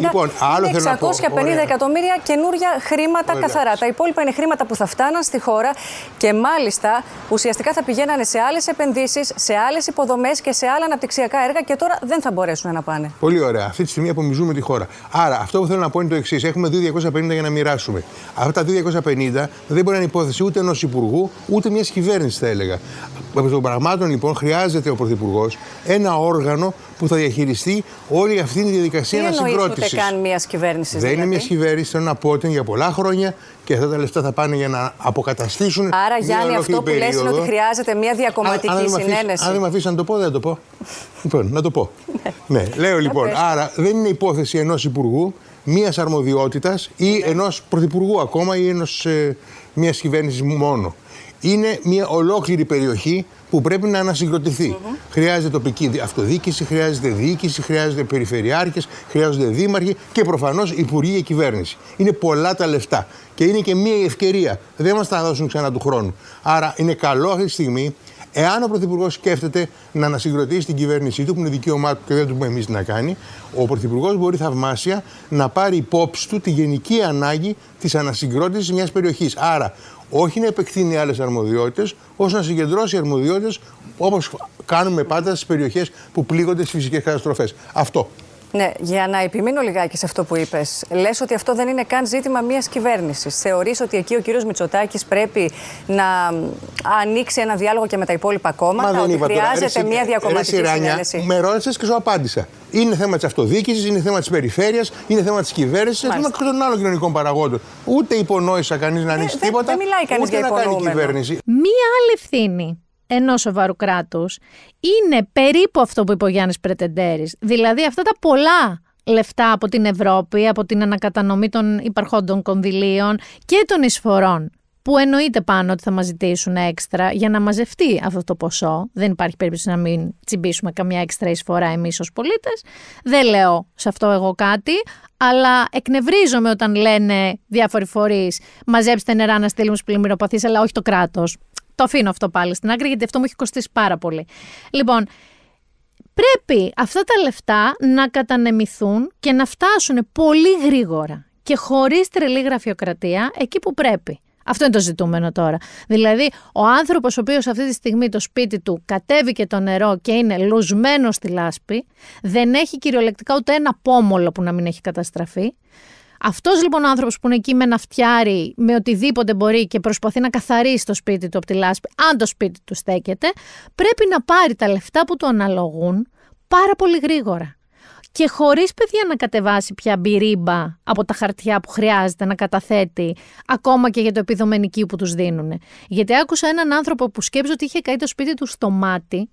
2.250. Λοιπόν, άλλο 650 θέλω να πω. εκατομμύρια καινούρια χρήματα Ωραία. καθαρά. Τα υπόλοιπα είναι χρήματα που θα φτάναν στη χώρα και μάλιστα ουσιαστικά θα πηγαίνανε σε άλλες επενδύσεις, σε άλλες υποδομές και σε άλλα αναπτυξιακά έργα και τώρα δεν θα μπορέσουν να πάνε. Πολύ ωραία. Αυτή τη στιγμή απομιζούμε τη χώρα. Άρα αυτό που θέλω να πω είναι το εξής. Έχουμε 2.250 για να μοιράσουμε. Αυτά τα 2.250 δεν μπορεί να είναι υπόθεση ούτε ενός υπουργού ούτε μιας κυβέρνησης, θα έλεγα. Επί των πραγμάτων λοιπόν χρειάζεται ο Πρωθυπουργός ένα όργανο που θα διαχειριστεί όλη αυτή τη διαδικασία ανασυγκρότηση. Δεν είναι καν μια κυβέρνηση. Δεν είναι δηλαδή? μια κυβέρνηση, θέλω να πω ότι είναι για πολλά χρόνια και αυτά τα λεφτά θα πάνε για να αποκαταστήσουν. Άρα, Γιάννη, αυτό που λες είναι ότι χρειάζεται μια διακομματική συνένεση. Αν δεν με αφήσει να το πω, δεν θα το πω. λοιπόν, να το πω. ναι, ναι λέω λοιπόν. Άρα, δεν είναι υπόθεση ενός υπουργού, μιας αρμοδιότητας ή ναι. ενός πρωθυπουργού ακόμα ή ενός ε, μιας κυβέρνησης μόνο είναι μια ολόκληρη περιοχή που πρέπει να ανασυγκροτηθει Χρειάζεται τοπική αυτοδιοίκηση, χρειάζεται διοίκηση, χρειάζεται περιφερειάρχες, χρειάζονται δήμαρχοι και προφανώς υπουργοί και κυβέρνηση. Είναι πολλά τα λεφτά και είναι και μια ευκαιρία. Δεν μας τα δώσουν ξανά του χρόνου. Άρα είναι καλό αυτή τη στιγμή, εάν ο Πρωθυπουργός σκέφτεται να ανασυγκροτήσει την κυβέρνησή του, που είναι δικαίωμά του και δεν του πούμε εμείς να κάνει, ο Πρωθυπουργός μπορεί θαυμάσια να πάρει υπόψη του τη γενική ανάγκη της ανασυγκρότησης μιας περιοχής. Άρα όχι να επεκτείνει άλλες αρμοδιότητες, ώστε να συγκεντρώσει αρμοδιότητες όπως κάνουμε πάντα στις περιοχές που πλήγονται στις φυσικές καταστροφές. Αυτό. Ναι, για να επιμείνω λιγάκι σε αυτό που είπες. Λες ότι αυτό δεν είναι καν ζήτημα μιας κυβέρνησης. Θεωρείς ότι εκεί ο κύριος Μητσοτάκης πρέπει να ανοίξει ένα διάλογο και με τα υπόλοιπα κόμματα. Μα ότι χρειάζεται μια διακομματική Ράνια, Με ρώτησες και σου απάντησα. Είναι θέμα της αυτοδιοίκησης, είναι θέμα της περιφέρειας, είναι θέμα της κυβέρνησης, είναι θέμα και των άλλων κοινωνικών παραγόντων. Ούτε υπονόησα κανείς να ε, ανοίξει τίποτα. Δεν, μιλάει κανείς για να Μία άλλη ευθύνη ενός σοβαρού κράτους είναι περίπου αυτό που είπε ο Γιάννης Πρετεντέρης. Δηλαδή αυτά τα πολλά λεφτά από την Ευρώπη, από την ανακατανομή των υπαρχόντων κονδυλίων και των εισφορών που εννοείται πάνω ότι θα μας ζητήσουν έξτρα για να μαζευτεί αυτό το ποσό. Δεν υπάρχει περίπτωση να μην τσιμπήσουμε καμιά έξτρα εισφορά εμείς ως πολίτες. Δεν λέω σε αυτό εγώ κάτι, αλλά εκνευρίζομαι όταν λένε διάφοροι φορείς μαζέψτε νερά να στείλουμε στους αλλά όχι το κράτος. Το αφήνω αυτό πάλι στην άκρη, γιατί αυτό μου έχει κοστίσει πάρα πολύ. Λοιπόν, πρέπει αυτά τα λεφτά να κατανεμηθούν και να φτάσουν πολύ γρήγορα και χωρίς τρελή γραφειοκρατία εκεί που πρέπει. Αυτό είναι το ζητούμενο τώρα. Δηλαδή, ο άνθρωπος ο οποίος αυτή τη στιγμή το σπίτι του κατέβηκε το νερό και είναι λουσμένος στη λάσπη, δεν έχει κυριολεκτικά ούτε ένα πόμολο που να μην έχει καταστραφεί. Αυτός λοιπόν ο άνθρωπος που είναι εκεί με φτιάρι με οτιδήποτε μπορεί και προσπαθεί να καθαρίσει το σπίτι του από τη λάσπη, αν το σπίτι του στέκεται, πρέπει να πάρει τα λεφτά που του αναλογούν πάρα πολύ γρήγορα. Και χωρίς παιδιά να κατεβάσει πια μπυρίμπα από τα χαρτιά που χρειάζεται να καταθέτει, ακόμα και για το επιδομενικείο που τους δίνουν. Γιατί άκουσα έναν άνθρωπο που σκέψε ότι είχε καεί το σπίτι του στο μάτι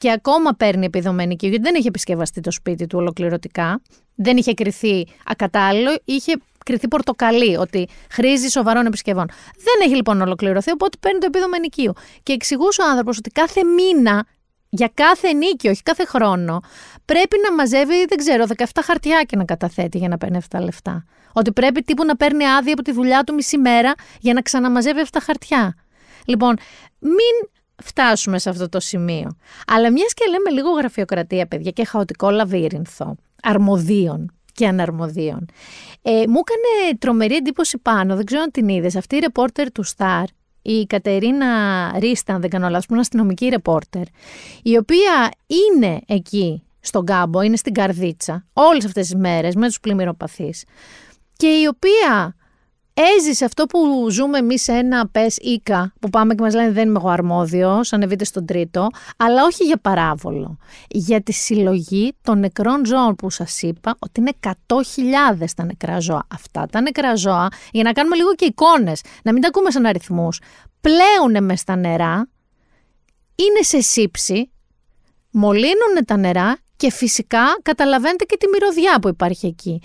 και ακόμα παίρνει επιδομένη οικείο, γιατί δεν είχε επισκευαστεί το σπίτι του ολοκληρωτικά, δεν είχε κρυθεί ακατάλληλο, είχε κρυθεί πορτοκαλί, ότι χρήζει σοβαρών επισκευών. Δεν έχει λοιπόν ολοκληρωθεί, οπότε παίρνει το επίδομα νοικίου. Και εξηγούσε ο άνθρωπος ότι κάθε μήνα, για κάθε νίκη, όχι κάθε χρόνο, πρέπει να μαζεύει, δεν ξέρω, 17 χαρτιά και να καταθέτει για να παίρνει αυτά τα λεφτά. Ότι πρέπει τύπου να παίρνει άδεια από τη δουλειά του μισή μέρα για να ξαναμαζεύει αυτά τα χαρτιά. Λοιπόν, μην φτάσουμε σε αυτό το σημείο. Αλλά μιας και λέμε λίγο γραφειοκρατία, παιδιά, και χαοτικό λαβύρινθο αρμοδίων και αναρμοδίων. Ε, μου έκανε τρομερή εντύπωση πάνω, δεν ξέρω αν την είδες. Αυτή η ρεπόρτερ του Σταρ, η Κατερίνα Ρίστα, δεν κάνω λάθος, που είναι αστυνομική ρεπόρτερ, η οποία είναι εκεί στον κάμπο, είναι στην καρδίτσα όλες αυτές τις μέρες με τους πλημμυροπαθείς και η οποία έζησε αυτό που ζούμε εμείς σε ένα πες οίκα, που πάμε και μας λένε δεν είμαι εγώ αρμόδιος, ανεβείτε στον τρίτο, αλλά όχι για παράβολο. Για τη συλλογή των νεκρών ζώων που σας είπα ότι είναι 100.000 τα νεκρά ζώα. Αυτά τα νεκρά ζώα, για να κάνουμε λίγο και εικόνες, να μην τα ακούμε σαν αριθμούς, πλέουν με στα νερά, είναι σε σύψη, μολύνουν τα νερά και φυσικά καταλαβαίνετε και τη μυρωδιά που υπάρχει εκεί.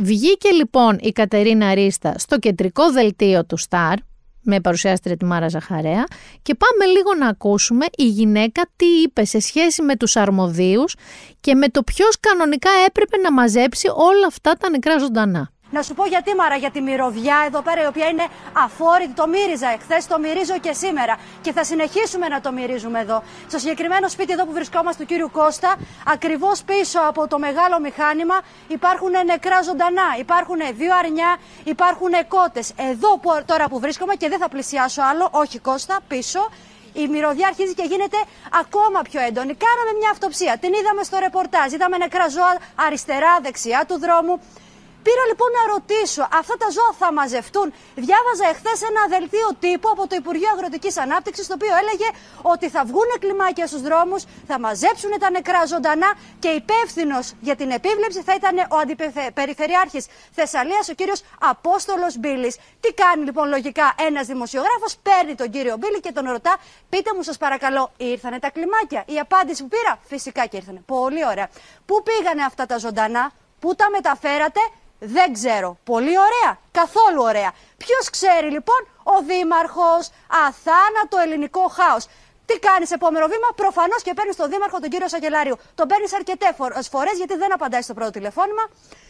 Βγήκε λοιπόν η Κατερίνα Ρίστα στο κεντρικό δελτίο του ΣΤΑΡ, με παρουσιάστρια τη Μάρα Ζαχαρέα και πάμε λίγο να ακούσουμε η γυναίκα τι είπε σε σχέση με τους αρμοδίους και με το ποιος κανονικά έπρεπε να μαζέψει όλα αυτά τα νεκρά ζωντανά. Να σου πω γιατί, Μαρα, για τη μυρωδιά εδώ πέρα, η οποία είναι αφόρητη. Το μύριζα εχθές, το μυρίζω και σήμερα. Και θα συνεχίσουμε να το μυρίζουμε εδώ. Στο συγκεκριμένο σπίτι εδώ που βρισκόμαστε του κύριου Κώστα, ακριβώς πίσω από το μεγάλο μηχάνημα, υπάρχουν νεκρά ζωντανά. Υπάρχουν δύο αρνιά, υπάρχουν κότες. Εδώ που, τώρα που βρίσκομαι και δεν θα πλησιάσω άλλο, όχι Κώστα, πίσω. Η μυρωδιά αρχίζει και γίνεται ακόμα πιο έντονη. Κάναμε μια αυτοψία. Την είδαμε στο ρεπορτάζ. Είδαμε νεκρά ζώα αριστερά, δεξιά του δρόμου. Πήρα λοιπόν να ρωτήσω, αυτά τα ζώα θα μαζευτούν. Διάβαζα εχθές ένα δελτίο τύπου από το Υπουργείο Αγροτικής Ανάπτυξης, το οποίο έλεγε ότι θα βγουν κλιμάκια στους δρόμους, θα μαζέψουν τα νεκρά ζωντανά και υπεύθυνος για την επίβλεψη θα ήταν ο Αντιπεριφερειάρχης Θεσσαλίας, ο κύριος Απόστολος Μπίλης. Τι κάνει λοιπόν λογικά ένας δημοσιογράφος, παίρνει τον κύριο Μπίλη και τον ρωτά, πείτε μου σας παρακαλώ, ήρθανε τα κλιμάκια. Η απάντηση που πήρα, φυσικά και ήρθανε. Πολύ ωραία. Πού πήγανε αυτά τα ζωντανά, πού τα μεταφέρατε, δεν ξέρω. Πολύ ωραία. Καθόλου ωραία. Ποιος ξέρει λοιπόν, ο Δήμαρχος. Αθάνατο ελληνικό χάος. Τι κάνεις επόμενο βήμα, προφανώς και παίρνεις τον Δήμαρχο τον κύριο Σακελάριο. Τον παίρνεις αρκετές φορές γιατί δεν απαντάει στο πρώτο τηλεφώνημα.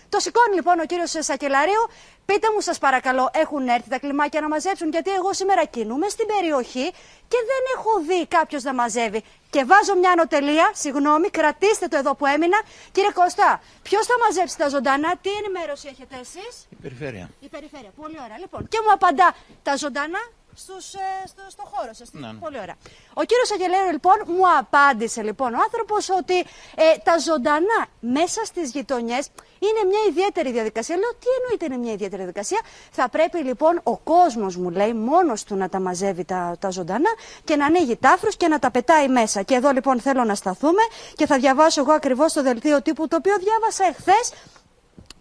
Το σηκώνει λοιπόν ο κύριος Σακελαρίου. Πείτε μου, σας παρακαλώ, έχουν έρθει τα κλιμάκια να μαζέψουν. Γιατί εγώ σήμερα κινούμαι στην περιοχή και δεν έχω δει κάποιος να μαζεύει. Και βάζω μια ανοτελεία συγγνώμη, κρατήστε το εδώ που έμεινα. Κύριε Κώστα, ποιος θα μαζέψει τα ζωντανά, τι ενημέρωση έχετε εσείς. Η περιφέρεια. Η περιφέρεια. Πολύ ωραία. Λοιπόν, και μου απαντά τα ζωντανά στους, ε, στο, χώρο σας. Ναι, ναι, Πολύ ωραία. Ο κύριος Αγγελέρο λοιπόν μου απάντησε λοιπόν ο άνθρωπος ότι ε, τα ζωντανά μέσα στις γειτονιές είναι μια ιδιαίτερη διαδικασία. Λέω τι εννοείται είναι μια ιδιαίτερη διαδικασία. Θα πρέπει λοιπόν ο κόσμος μου λέει μόνος του να τα μαζεύει τα, τα ζωντανά και να ανοίγει τάφρους και να τα πετάει μέσα. Και εδώ λοιπόν θέλω να σταθούμε και θα διαβάσω εγώ ακριβώς το δελτίο τύπου το οποίο διάβασα εχθές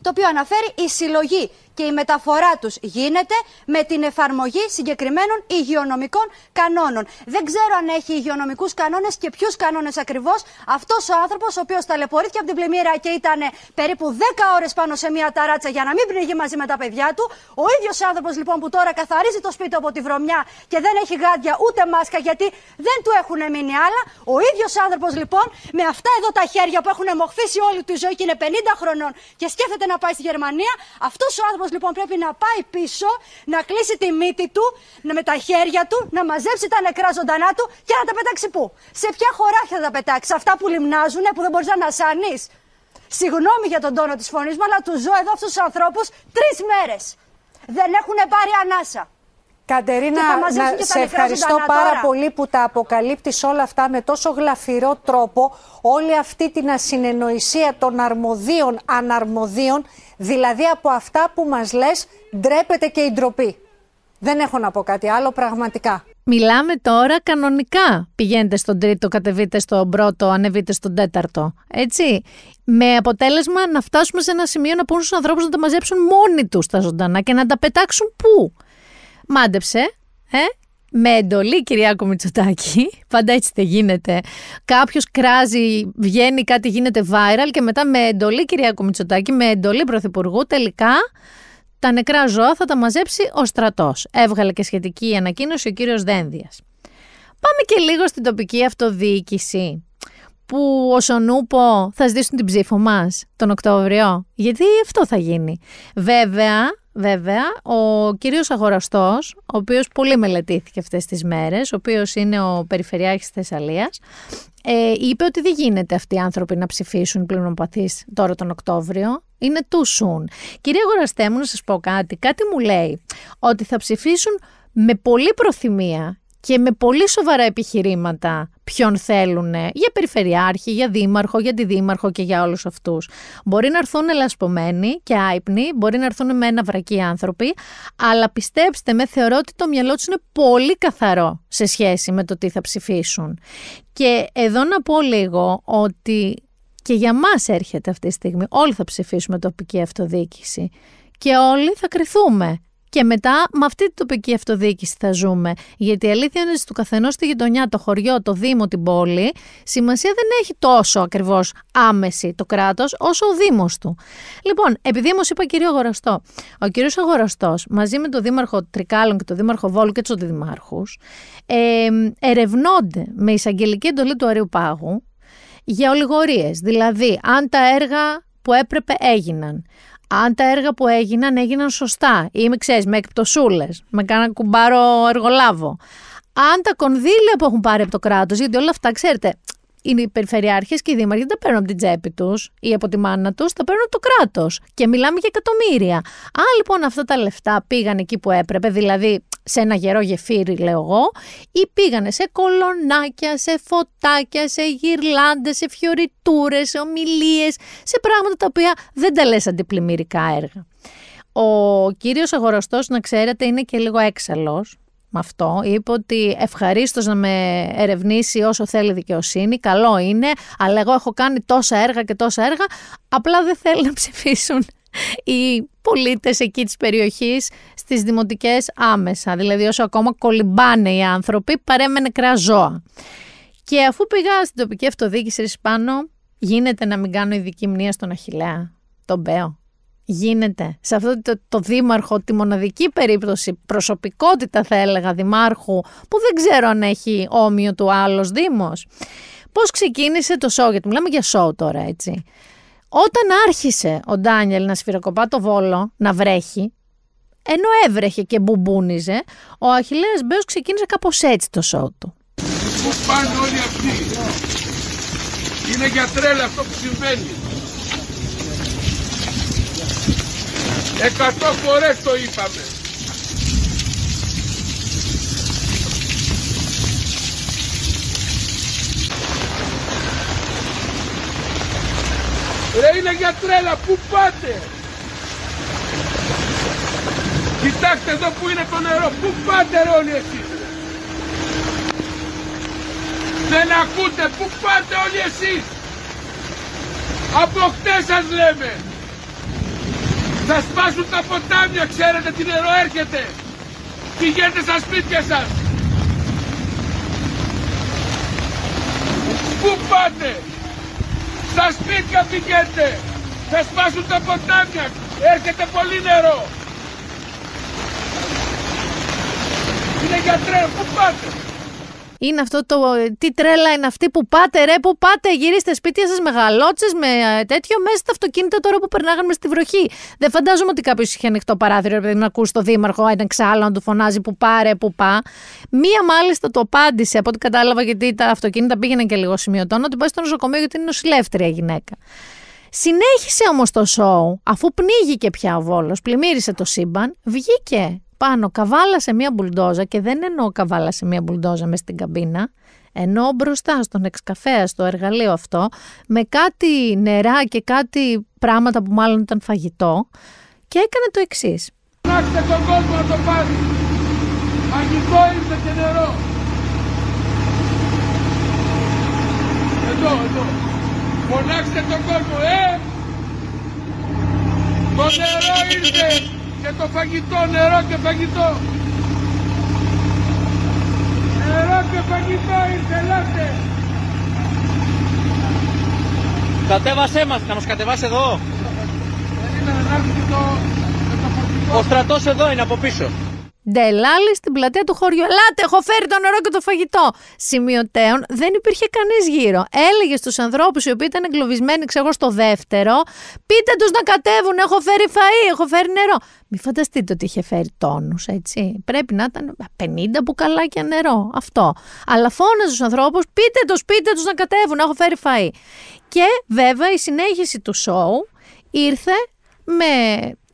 το οποίο αναφέρει η συλλογή και η μεταφορά τους γίνεται με την εφαρμογή συγκεκριμένων υγειονομικών κανόνων. Δεν ξέρω αν έχει υγειονομικούς κανόνες και ποιους κανόνες ακριβώς αυτός ο άνθρωπος, ο οποίος ταλαιπωρήθηκε από την πλημμύρα και ήταν περίπου 10 ώρες πάνω σε μια ταράτσα για να μην πνιγεί μαζί με τα παιδιά του. Ο ίδιος άνθρωπος λοιπόν που τώρα καθαρίζει το σπίτι από τη βρωμιά και δεν έχει γάντια ούτε μάσκα γιατί δεν του έχουν μείνει άλλα. Ο ίδιος άνθρωπος λοιπόν με αυτά εδώ τα χέρια που έχουν μοχθήσει όλη του ζωή και είναι 50 χρονών και σκέφτεται να πάει στη Γερμανία, αυτός ο άνθρωπος άνθρωπο λοιπόν πρέπει να πάει πίσω, να κλείσει τη μύτη του, με τα χέρια του, να μαζέψει τα νεκρά ζωντανά του και να τα πετάξει πού. Σε ποια χωρά θα τα πετάξει, αυτά που λιμνάζουν, που δεν μπορείς να ανασάνει. Συγγνώμη για τον τόνο της φωνής μου, αλλά τους ζω εδώ αυτούς τους ανθρώπους τρεις μέρες. Δεν έχουν πάρει ανάσα. Κατερίνα, να σε ευχαριστώ πάρα πολύ που τα αποκαλύπτεις όλα αυτά με τόσο γλαφυρό τρόπο, όλη αυτή την ασυνενοησία των αρμοδίων αναρμοδίων, δηλαδή από αυτά που μας λες ντρέπεται και η ντροπή. Δεν έχω να πω κάτι άλλο πραγματικά. Μιλάμε τώρα κανονικά. Πηγαίνετε στον τρίτο, κατεβείτε στον πρώτο, ανεβείτε στον τέταρτο. Έτσι. Με αποτέλεσμα να φτάσουμε σε ένα σημείο να πούν στους ανθρώπους να τα μαζέψουν μόνοι τους τα ζωντανά και να τα πετάξουν πού μάντεψε, ε, με εντολή κυρια Μητσοτάκη, πάντα έτσι δεν γίνεται. Κάποιος κράζει, βγαίνει κάτι, γίνεται viral και μετά με εντολή κυρία Μητσοτάκη, με εντολή Πρωθυπουργού, τελικά τα νεκρά ζώα θα τα μαζέψει ο στρατός. Έβγαλε και σχετική ανακοίνωση ο κύριος Δένδιας. Πάμε και λίγο στην τοπική αυτοδιοίκηση που ο Σονούπο θα ζητήσουν την ψήφο μας τον Οκτώβριο. Γιατί αυτό θα γίνει. Βέβαια, Βέβαια, ο κύριος αγοραστός, ο οποίος πολύ μελετήθηκε αυτές τις μέρες, ο οποίος είναι ο Περιφερειάρχης Θεσσαλίας, ε, είπε ότι δεν γίνεται αυτοί οι άνθρωποι να ψηφίσουν πληρονοπαθείς τώρα τον Οκτώβριο. Είναι too soon. Κύριε αγοραστέ μου, να σας πω κάτι. Κάτι μου λέει ότι θα ψηφίσουν με πολύ προθυμία και με πολύ σοβαρά επιχειρήματα ποιον θέλουν για περιφερειάρχη, για δήμαρχο, για τη Δήμαρχο και για όλους αυτούς. Μπορεί να έρθουν ελασπωμένοι και άϊπνοι, μπορεί να έρθουν με ένα βρακί άνθρωποι, αλλά πιστέψτε με, θεωρώ ότι το μυαλό τους είναι πολύ καθαρό σε σχέση με το τι θα ψηφίσουν. Και εδώ να πω λίγο ότι και για μας έρχεται αυτή τη στιγμή. Όλοι θα ψηφίσουμε τοπική αυτοδιοίκηση και όλοι θα κρυθούμε και μετά με αυτή την τοπική αυτοδιοίκηση θα ζούμε. Γιατί η αλήθεια είναι ότι του καθενός στη γειτονιά, το χωριό, το δήμο, την πόλη, σημασία δεν έχει τόσο ακριβώς άμεση το κράτος όσο ο Δήμος του. Λοιπόν, επειδή όμως είπα κύριο Αγοραστό, ο κύριος Αγοραστός μαζί με τον Δήμαρχο Τρικάλων και τον Δήμαρχο Βόλου και τους Δημάρχου ε, ερευνώνται με εισαγγελική εντολή του Αριού Πάγου για ολιγορίες. Δηλαδή, αν τα έργα που έπρεπε έγιναν αν τα έργα που έγιναν έγιναν σωστά. ή ξέρεις, με εκπτωσούλες, με κάνα κουμπάρο εργολάβο. Αν τα κονδύλια που έχουν πάρει από το κράτος, γιατί όλα αυτά, ξέρετε, οι περιφερειάρχες και οι δήμαρχοι δεν τα παίρνουν από την τσέπη τους ή από τη μάνα τους, τα παίρνουν από το κράτος και μιλάμε για εκατομμύρια. Αν λοιπόν αυτά τα λεφτά πήγαν εκεί που έπρεπε, δηλαδή σε ένα γερό γεφύρι, λέω εγώ, ή πήγανε σε κολονάκια, σε φωτάκια, σε γυρλάντες, σε φιωριτούρες, σε ομιλίες, σε πράγματα τα οποία δεν τα λες αντιπλημμυρικά έργα. Ο κύριος αγοραστός, να ξέρετε, είναι και λίγο έξαλλος με αυτό. Είπε ότι ευχαρίστως να με ερευνήσει όσο θέλει δικαιοσύνη. Καλό είναι, αλλά εγώ έχω κάνει τόσα έργα και τόσα έργα. Απλά δεν θέλει να ψηφίσουν οι πολίτες εκεί της περιοχής στις δημοτικές άμεσα. Δηλαδή όσο ακόμα κολυμπάνε οι άνθρωποι παρέμενε νεκρά ζώα. Και αφού πήγα στην τοπική αυτοδιοίκηση πάνω, γίνεται να μην κάνω ειδική μνήμα στον Αχιλέα, τον Μπέο. Γίνεται. Σε αυτό το, το δήμαρχο, τη μοναδική περίπτωση, προσωπικότητα θα έλεγα δημάρχου, που δεν ξέρω αν έχει όμοιο του άλλος δήμος. Πώς ξεκίνησε το σοου, γιατί μιλάμε για σοου τώρα έτσι. Όταν άρχισε ο Ντάνιελ να σφυροκοπά το βόλο, να βρέχει, ενώ έβρεχε και μπουμπούνιζε, ο Αχιλέας Μπέος ξεκίνησε κάπως έτσι το σοου του. Πού πάνε όλοι αυτοί. Είναι για τρέλα αυτό που συμβαίνει. Εκατό φορές το είπαμε. Ρε είναι για τρέλα, πού πάτε! Κοιτάξτε εδώ που είναι το νερό, πού πάτε ρε όλοι εσείς! Δεν ακούτε, πού πάτε όλοι εσείς! Από χτες σας λέμε! Θα σπάσουν τα ποτάμια, ξέρετε τι νερό έρχεται! Πηγαίνετε στα σπίτια σας! Πού πάτε! Στα σπίτια πηγαίνετε. Θα σπάσουν τα ποτάμια. Έρχεται πολύ νερό. Είναι γιατρέ. Πού πάτε είναι αυτό το. Ε, τι τρέλα είναι αυτή που πάτε, ρε, που πάτε, γυρίστε σπίτια σας με με ε, τέτοιο, μέσα στα αυτοκίνητα τώρα που περνάγαμε στη βροχή. Δεν φαντάζομαι ότι κάποιος είχε ανοιχτό παράθυρο, επειδή να ακούσει το δήμαρχο, ένα ξάλλο να του φωνάζει που πάρε, που πά. Μία μάλιστα το απάντησε, από ό,τι κατάλαβα, γιατί τα αυτοκίνητα πήγαιναν και λίγο σημειωτών, ότι πάει στο νοσοκομείο γιατί είναι νοσηλεύτρια γυναίκα. Συνέχισε όμως το σοου, αφού πνίγηκε πια ο Βόλος, πλημμύρισε το σύμπαν, βγήκε πάνω καβάλα μία μπουλντόζα και δεν εννοώ καβάλα σε μία μπουλντόζα μες στην καμπίνα, ενώ μπροστά στον εξκαφέα, στο εργαλείο αυτό, με κάτι νερά και κάτι πράγματα που μάλλον ήταν φαγητό και έκανε το εξής. Ψάξτε τον κόσμο να το πάρει. Φαγητό ήρθε και νερό. Εδώ, εδώ. Φωνάξτε τον κόσμο, ε! Το νερό ήρθε! και το φαγητό, νερό και φαγητό. Νερό και φαγητό ήρθε, ελάτε. Κατέβασέ μας, να μας κατεβάσει εδώ. Ο στρατός εδώ είναι από πίσω. Ντελάλη στην πλατεία του χωριού. Ελάτε, έχω φέρει το νερό και το φαγητό. Σημειωτέων δεν υπήρχε κανείς γύρω. Έλεγε στους ανθρώπους οι οποίοι ήταν εγκλωβισμένοι, ξέρω στο δεύτερο, πείτε τους να κατέβουν. Έχω φέρει φαΐ, έχω φέρει νερό. Μην φανταστείτε ότι είχε φέρει τόνους, έτσι. Πρέπει να ήταν 50 μπουκαλάκια νερό. Αυτό. Αλλά φώναζε του ανθρώπους, πείτε τους, πείτε τους να κατέβουν. Έχω φέρει φαΐ. Και βέβαια η συνέχιση του σοου ήρθε με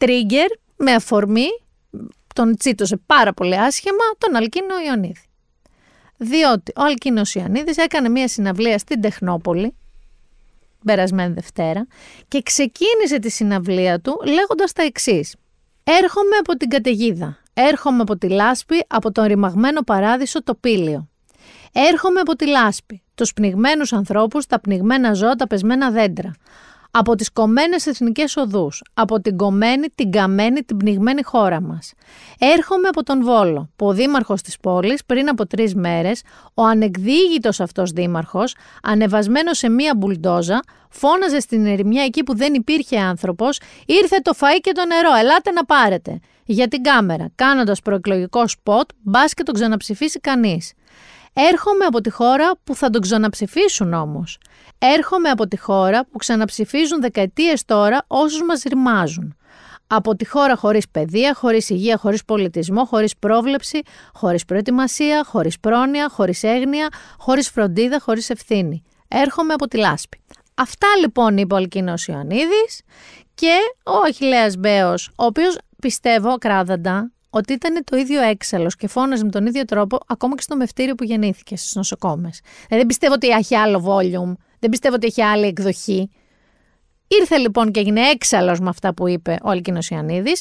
trigger, με αφορμή τον τσίτωσε πάρα πολύ άσχημα τον Αλκίνο Ιωνίδη. Διότι ο Αλκίνος Ιωνίδης έκανε μια συναυλία στην Τεχνόπολη, περασμένη Δευτέρα, και ξεκίνησε τη συναυλία του λέγοντας τα εξής. Έρχομαι από την καταιγίδα. Έρχομαι από τη λάσπη, από τον ρημαγμένο παράδεισο το πήλιο. Έρχομαι από τη λάσπη, τους πνιγμένους ανθρώπους, τα πνιγμένα ζώα, τα πεσμένα δέντρα από τις κομμένες εθνικές οδούς, από την κομμένη, την καμένη, την πνιγμένη χώρα μας. Έρχομαι από τον Βόλο, που ο δήμαρχος της πόλης πριν από τρεις μέρες, ο ανεκδίγητος αυτός δήμαρχος, ανεβασμένος σε μία μπουλντόζα, φώναζε στην ερημιά εκεί που δεν υπήρχε άνθρωπος, ήρθε το φαΐ και το νερό, ελάτε να πάρετε. Για την κάμερα, κάνοντας προεκλογικό σποτ, μπας και τον ξαναψηφίσει κανείς. Έρχομαι από τη χώρα που θα τον ξαναψηφίσουν όμως. Έρχομαι από τη χώρα που ξαναψηφίζουν δεκαετίες τώρα όσους μας ρημάζουν. Από τη χώρα χωρίς παιδεία, χωρίς υγεία, χωρίς πολιτισμό, χωρίς πρόβλεψη, χωρίς προετοιμασία, χωρίς πρόνοια, χωρίς έγνοια, χωρίς φροντίδα, χωρίς ευθύνη. Έρχομαι από τη λάσπη. Αυτά λοιπόν είπε ο Αλκίνος και ο Αχιλέας Μπέος, ο οποίος πιστεύω κράδαντα ότι ήταν το ίδιο έξαλλος και φώναζε με τον ίδιο τρόπο ακόμα και στο μευτήριο που γεννήθηκε στις νοσοκόμες. Ε, δεν πιστεύω ότι έχει άλλο volume, δεν πιστεύω ότι έχει άλλη εκδοχή. Ήρθε λοιπόν και έγινε έξαλλος με αυτά που είπε ο Ιαννίδη.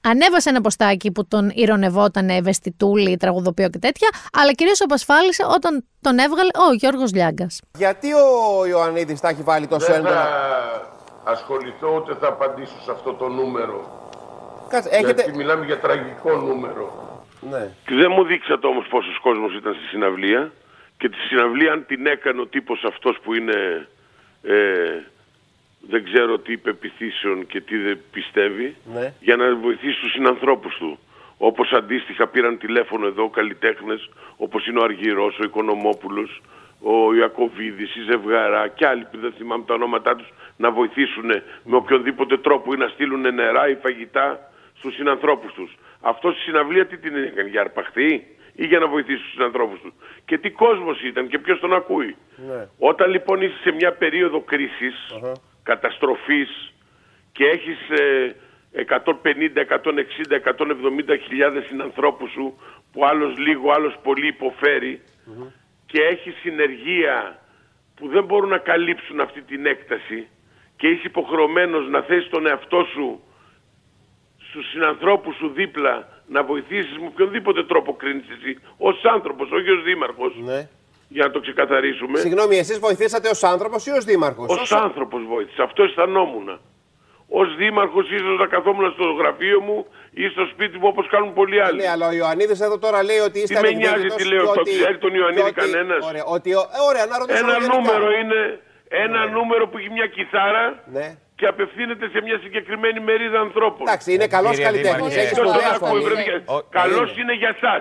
Ανέβασε ένα ποστάκι που τον ηρωνευόταν ευαισθητούλη, τραγουδοποιό και τέτοια. Αλλά κυρίως απασφάλισε όταν τον έβγαλε ο Γιώργος Λιάγκας. Γιατί ο Ιωαννίδης τα έχει βάλει τόσο έντονα. ασχοληθώ ούτε θα απαντήσω σε αυτό το νούμερο. Κάτσε, έχετε... Γιατί μιλάμε για τραγικό νούμερο. Ναι. δεν μου δείξατε όμως πόσος κόσμος ήταν στη συναυλία. Και τη συναυλία, αν την έκανε ο τύπος αυτός που είναι. Ε, δεν ξέρω τι είπε πεπιθήσεων και τι δεν πιστεύει, ναι. για να βοηθήσει τους συνανθρώπους του. Όπως αντίστοιχα πήραν τηλέφωνο εδώ καλλιτέχνες, όπως είναι ο Αργυρός, ο Οικονομόπουλος, ο Ιακωβίδης, η Ζευγαρά και άλλοι που δεν θυμάμαι τα ονόματά τους, να βοηθήσουν με οποιονδήποτε τρόπο ή να στείλουν νερά ή φαγητά στους συνανθρώπους τους. Αυτό στη συναυλία τι την έκανε, για αρπαχτή ή για να βοηθήσει τους συνανθρώπους τους. Και τι κόσμος ήταν και ποιος τον ακούει. Ναι. Όταν λοιπόν είσαι σε μια περίοδο κρίσης, καταστροφής και έχεις 150, 160, 170 χιλιάδες συνανθρώπους σου που άλλος λίγο, άλλος πολύ και έχεις συνεργεία που δεν μπορούν να καλύψουν αυτή την έκταση και είσαι υποχρεωμένος να θέσεις τον εαυτό σου στους συνανθρώπους σου δίπλα να βοηθήσεις με οποιονδήποτε τρόπο κρίνεις εσύ ως άνθρωπος, όχι ως δήμαρχος. Ναι. Για να το ξεκαθαρίσουμε. Συγγνώμη, εσείς βοηθήσατε ως άνθρωπος ή ως Δήμαρχος. Ως ως... άνθρωπος βοήθησα. Αυτό αισθανόμουν. Ως δήμαρχος, ίσως να καθόμουν στο γραφείο μου ή στο σπίτι μου όπως κάνουν πολλοί άλλοι. Ναι, αλλά ο Ιωαννίδης εδώ τώρα λέει ότι είστε ανεξάρτητο. Τι με νοιάζει τι λέω, το ξέρει τον Ιωαννίδη κανένας. Ωραία, ότι, ωραία, να Ένα νούμερο είναι. Ένα ναι. νούμερο που έχει μια κιθάρα. Ναι και απευθύνεται σε μια συγκεκριμένη μερίδα ανθρώπων. Εντάξει, είναι καλός καλλιτέχνη. Καλό είναι για εσά.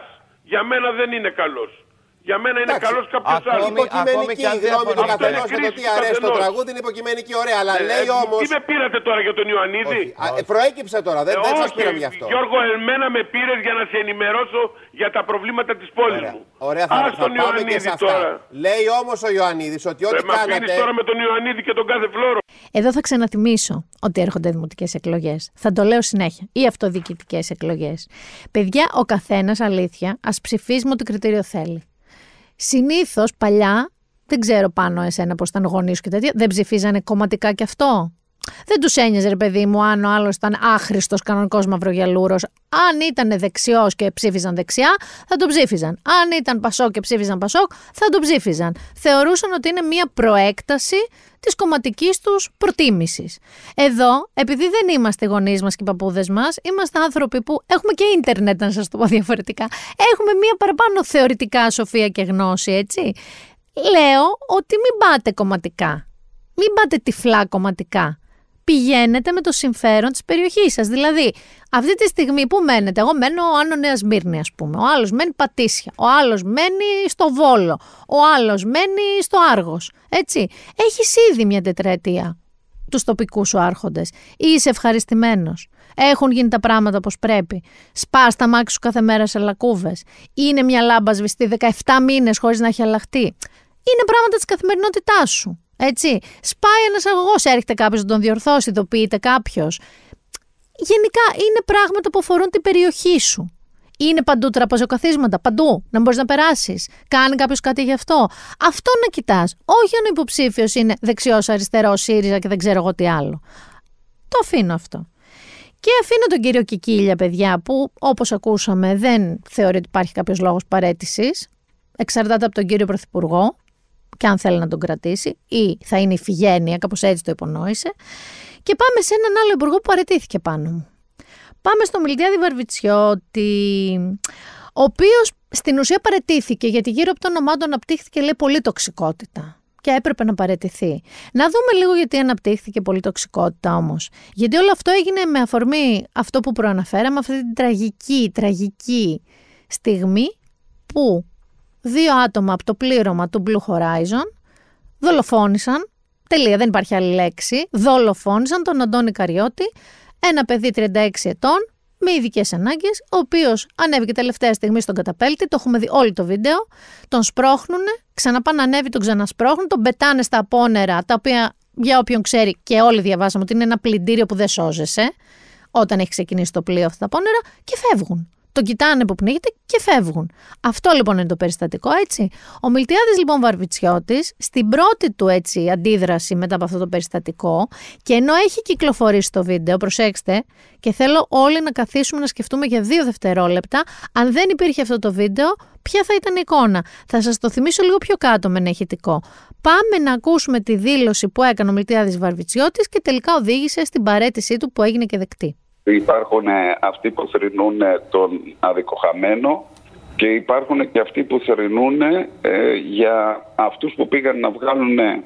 Για μένα δεν είναι καλός. Για μένα είναι καλός κάποιος άλλο. Υποκειμενική η γνώμη του καθενό για το τι αρέσει το τραγούδι είναι υποκειμενική, ωραία. Αλλά ε, λέει όμω. Τι με πήρατε τώρα για τον Ιωαννίδη. Ε, προέκυψε τώρα, δεν ε, σας πήραμε γι' αυτό. Γιώργο, εμένα με πήρες για να σε ενημερώσω για τα προβλήματα της πόλης μου. Ωραία, θα, πάμε και σε αυτά. Τώρα. Λέει όμως ο Ιωαννίδης ότι ό,τι ε, κάνει τώρα με τον Ιωαννίδη και τον κάθε φλόρο. Εδώ θα ξαναθυμίσω ότι έρχονται δημοτικές εκλογές. Θα το λέω συνέχεια. Ή αυτοδιοικητικές εκλογές. Παιδιά, ο καθένας αλήθεια ας ψηφίσουμε ό,τι κριτήριο θέλει. Συνήθως παλιά, δεν ξέρω πάνω εσένα πώς ήταν γονεί και τέτοια, δεν ψηφίζανε κομματικά κι αυτό δεν τους ένιωζε, ρε παιδί μου, αν ο άλλος ήταν άχρηστος κανονικός μαυρογελούρο. Αν ήταν δεξιός και ψήφιζαν δεξιά, θα τον ψήφιζαν. Αν ήταν πασόκ και ψήφιζαν πασόκ, θα τον ψήφιζαν. Θεωρούσαν ότι είναι μια προέκταση της κομματικής τους προτίμησης. Εδώ, επειδή δεν είμαστε γονείς μας και παππούδες μας, είμαστε άνθρωποι που έχουμε και ίντερνετ, να σας το πω διαφορετικά. Έχουμε μια παραπάνω θεωρητικά σοφία και γνώση, έτσι. Λέω ότι μην πάτε κομματικά. Μην πάτε τυφλά κομματικά πηγαίνετε με το συμφέρον της περιοχής σας. Δηλαδή, αυτή τη στιγμή που μένετε, εγώ μένω ο άνω Νέας Μύρνη, ας πούμε. Ο άλλος μένει Πατήσια. Ο άλλος μένει στο Βόλο. Ο άλλος μένει στο Άργος. Έτσι. Έχεις ήδη μια τετραετία τους τοπικούς σου άρχοντες. Είσαι ευχαριστημένος. Έχουν γίνει τα πράγματα όπως πρέπει. Σπάς τα μάξι σου κάθε μέρα σε λακκούβες. Είναι μια λάμπα σβηστή 17 μήνες χωρίς να έχει αλλαχτεί. Είναι πράγματα της καθημερινότητάς σου. Έτσι. Σπάει ένας αγωγός, έρχεται κάποιος να τον διορθώσει, ειδοποιείται κάποιος. Γενικά είναι πράγματα που αφορούν την περιοχή σου. Είναι παντού τραπεζοκαθίσματα, παντού, να μπορείς να περάσεις. Κάνει κάποιος κάτι γι' αυτό. Αυτό να κοιτάς. Όχι αν ο υποψήφιος είναι δεξιός, αριστερός, ΣΥΡΙΖΑ και δεν ξέρω εγώ τι άλλο. Το αφήνω αυτό. Και αφήνω τον κύριο Κικίλια, παιδιά, που όπως ακούσαμε δεν θεωρεί ότι υπάρχει κάποιος λόγος παρέτησης. Εξαρτάται από τον κύριο Πρωθυπουργό και αν θέλει να τον κρατήσει, ή θα είναι η Φιγένεια, η φυγενεια έτσι το υπονόησε. Και πάμε σε έναν άλλο υπουργό που παρετήθηκε πάνω μου. Πάμε στο Μιλτιάδη Βαρβιτσιώτη, ο οποίος στην ουσία παρετήθηκε γιατί γύρω από το όνομά του αναπτύχθηκε λέει πολύ τοξικότητα και έπρεπε να παρετηθεί. Να δούμε λίγο γιατί αναπτύχθηκε πολύ τοξικότητα όμως. Γιατί όλο αυτό έγινε με αφορμή αυτό που προαναφέραμε, αυτή την τραγική, τραγική στιγμή που δύο άτομα από το πλήρωμα του Blue Horizon δολοφόνησαν, τελεία δεν υπάρχει άλλη λέξη, δολοφόνησαν τον Αντώνη Καριώτη, ένα παιδί 36 ετών με ειδικές ανάγκες, ο οποίος ανέβηκε τελευταία στιγμή στον καταπέλτη, το έχουμε δει όλο το βίντεο. Τον σπρώχνουνε, ξαναπάνε ανέβει, τον ξανασπρώχνουν, τον πετάνε στα πόνερα, τα οποία για όποιον ξέρει και όλοι διαβάσαμε ότι είναι ένα πλυντήριο που δεν σώζεσαι όταν έχει ξεκινήσει το πλοίο αυτά τα πόνερα και φεύγουν τον κοιτάνε που πνίγεται και φεύγουν. Αυτό λοιπόν είναι το περιστατικό, έτσι. Ο Μιλτιάδης λοιπόν Βαρβιτσιώτης, στην πρώτη του έτσι αντίδραση μετά από αυτό το περιστατικό, και ενώ έχει κυκλοφορήσει το βίντεο, προσέξτε, και θέλω όλοι να καθίσουμε να σκεφτούμε για δύο δευτερόλεπτα, αν δεν υπήρχε αυτό το βίντεο, ποια θα ήταν η εικόνα. Θα σας το θυμίσω λίγο πιο κάτω με ενεχητικό. Πάμε να ακούσουμε τη δήλωση που έκανε ο Μιλτιάδης Βαρβιτσιώτης και τελικά οδήγησε στην παρέτησή του που έγινε και δεκτή υπάρχουν αυτοί που θρυνούν τον αδικοχαμένο και υπάρχουν και αυτοί που θρυνούν ε, για αυτούς που πήγαν να βγάλουν ε,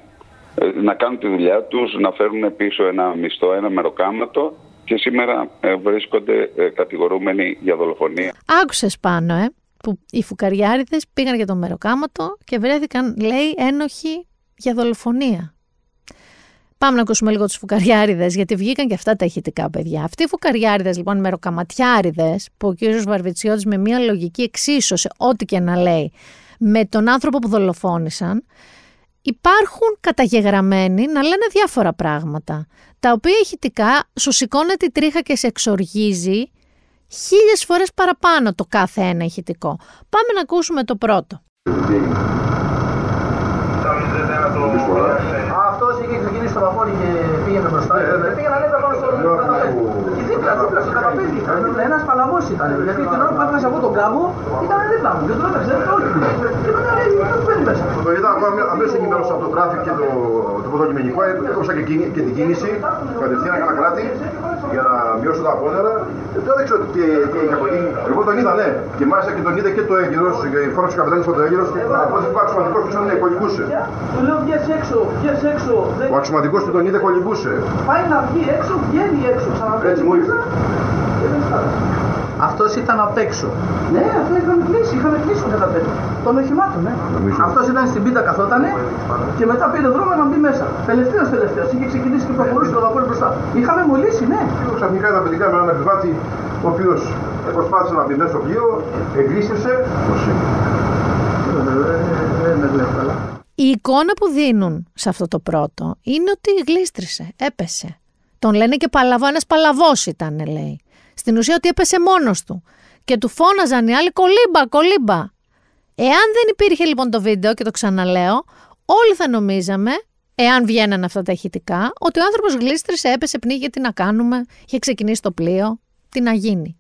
να κάνουν τη δουλειά τους, να φέρουν πίσω ένα μισθό, ένα μεροκάματο και σήμερα ε, βρίσκονται κατηγορούμενοι για δολοφονία. Άκουσες πάνω, που οι φουκαριάριδες πήγαν για το μεροκάματο και βρέθηκαν, λέει, ένοχοι για δολοφονία. Πάμε να ακούσουμε λίγο τους φουκαριάριδες γιατί βγήκαν και αυτά τα ηχητικά παιδιά. Αυτοί οι φουκαριάριδες, λοιπόν, μεροκαματιάριδε, που ο κύριος Βαρβιτσιώτης με μια λογική εξίσωσε, ό,τι και να λέει, με τον άνθρωπο που δολοφόνησαν, υπάρχουν καταγεγραμμένοι να λένε διάφορα πράγματα, τα οποία ηχητικά σου σηκώνει τη τρίχα και σε εξοργίζει χίλιες φορές παραπάνω το κάθε ένα ηχητικό. Πάμε να ακούσουμε το πρώτο. ήταν. Γιατί την ώρα που έφυγα εγώ τον κάμπο, ήταν δίπλα μου. Δεν το έπαιξε, έπαιξε όλη την Και μετά δεν μπαίνει μέσα. Το είδα αμέσως εκεί πέρα από το τράφι και το, το πρωτοκειμενικό. Έκοψα ε, και, και την κίνηση κατευθείαν έκανα κράτη για να μειώσω τα απόδερα. Δεν ξέρω τι είχε γίνει. Εγώ τον είδα, ναι. Και μάλιστα και τον είδα και το έγκυρος, η φόρμα του καπιτάνη από το έγκυρος. Ο σημαντικό που ήταν κολυμπούσε. Του λέω βγει έξω, βγει έξω. Ο αξιωματικός του τον είδε κολυμπούσε. Πάει να βγει έξω, βγαίνει έξω, ξαναβγαίνει. Έτσι μου ήρθε. Αυτός ήταν απ' έξω. Ναι, αυτό είχαμε κλείσει, είχαμε κλείσει τον καταπέτο. Τον οχημάτων, ναι. Αυτός ήταν στην πίτα, καθότανε και μετά πήρε δρόμο να μπει μέσα. Τελευταίος, τελευταίος. Είχε ξεκινήσει και προχωρούσε το βαπόρι μπροστά. Είχαμε μολύσει, ναι. Και ξαφνικά τα παιδικά με έναν επιβάτη, ο οποίος προσπάθησε να μπει μέσα στο πλοίο, εγκλίστησε. Δεν με βλέπω καλά. Η εικόνα που δίνουν σε αυτό το πρώτο είναι ότι γλίστρισε, έπεσε. Τον λένε και παλαβό, ένας παλαβός ήταν λέει. Στην ουσία ότι έπεσε μόνος του. Και του φώναζαν οι άλλοι κολύμπα, κολύμπα. Εάν δεν υπήρχε λοιπόν το βίντεο και το ξαναλέω, όλοι θα νομίζαμε, εάν βγαίνανε αυτά τα ηχητικά, ότι ο άνθρωπος γλίστρησε, έπεσε, πνίγε, τι να κάνουμε, είχε ξεκινήσει το πλοίο, τι να γίνει.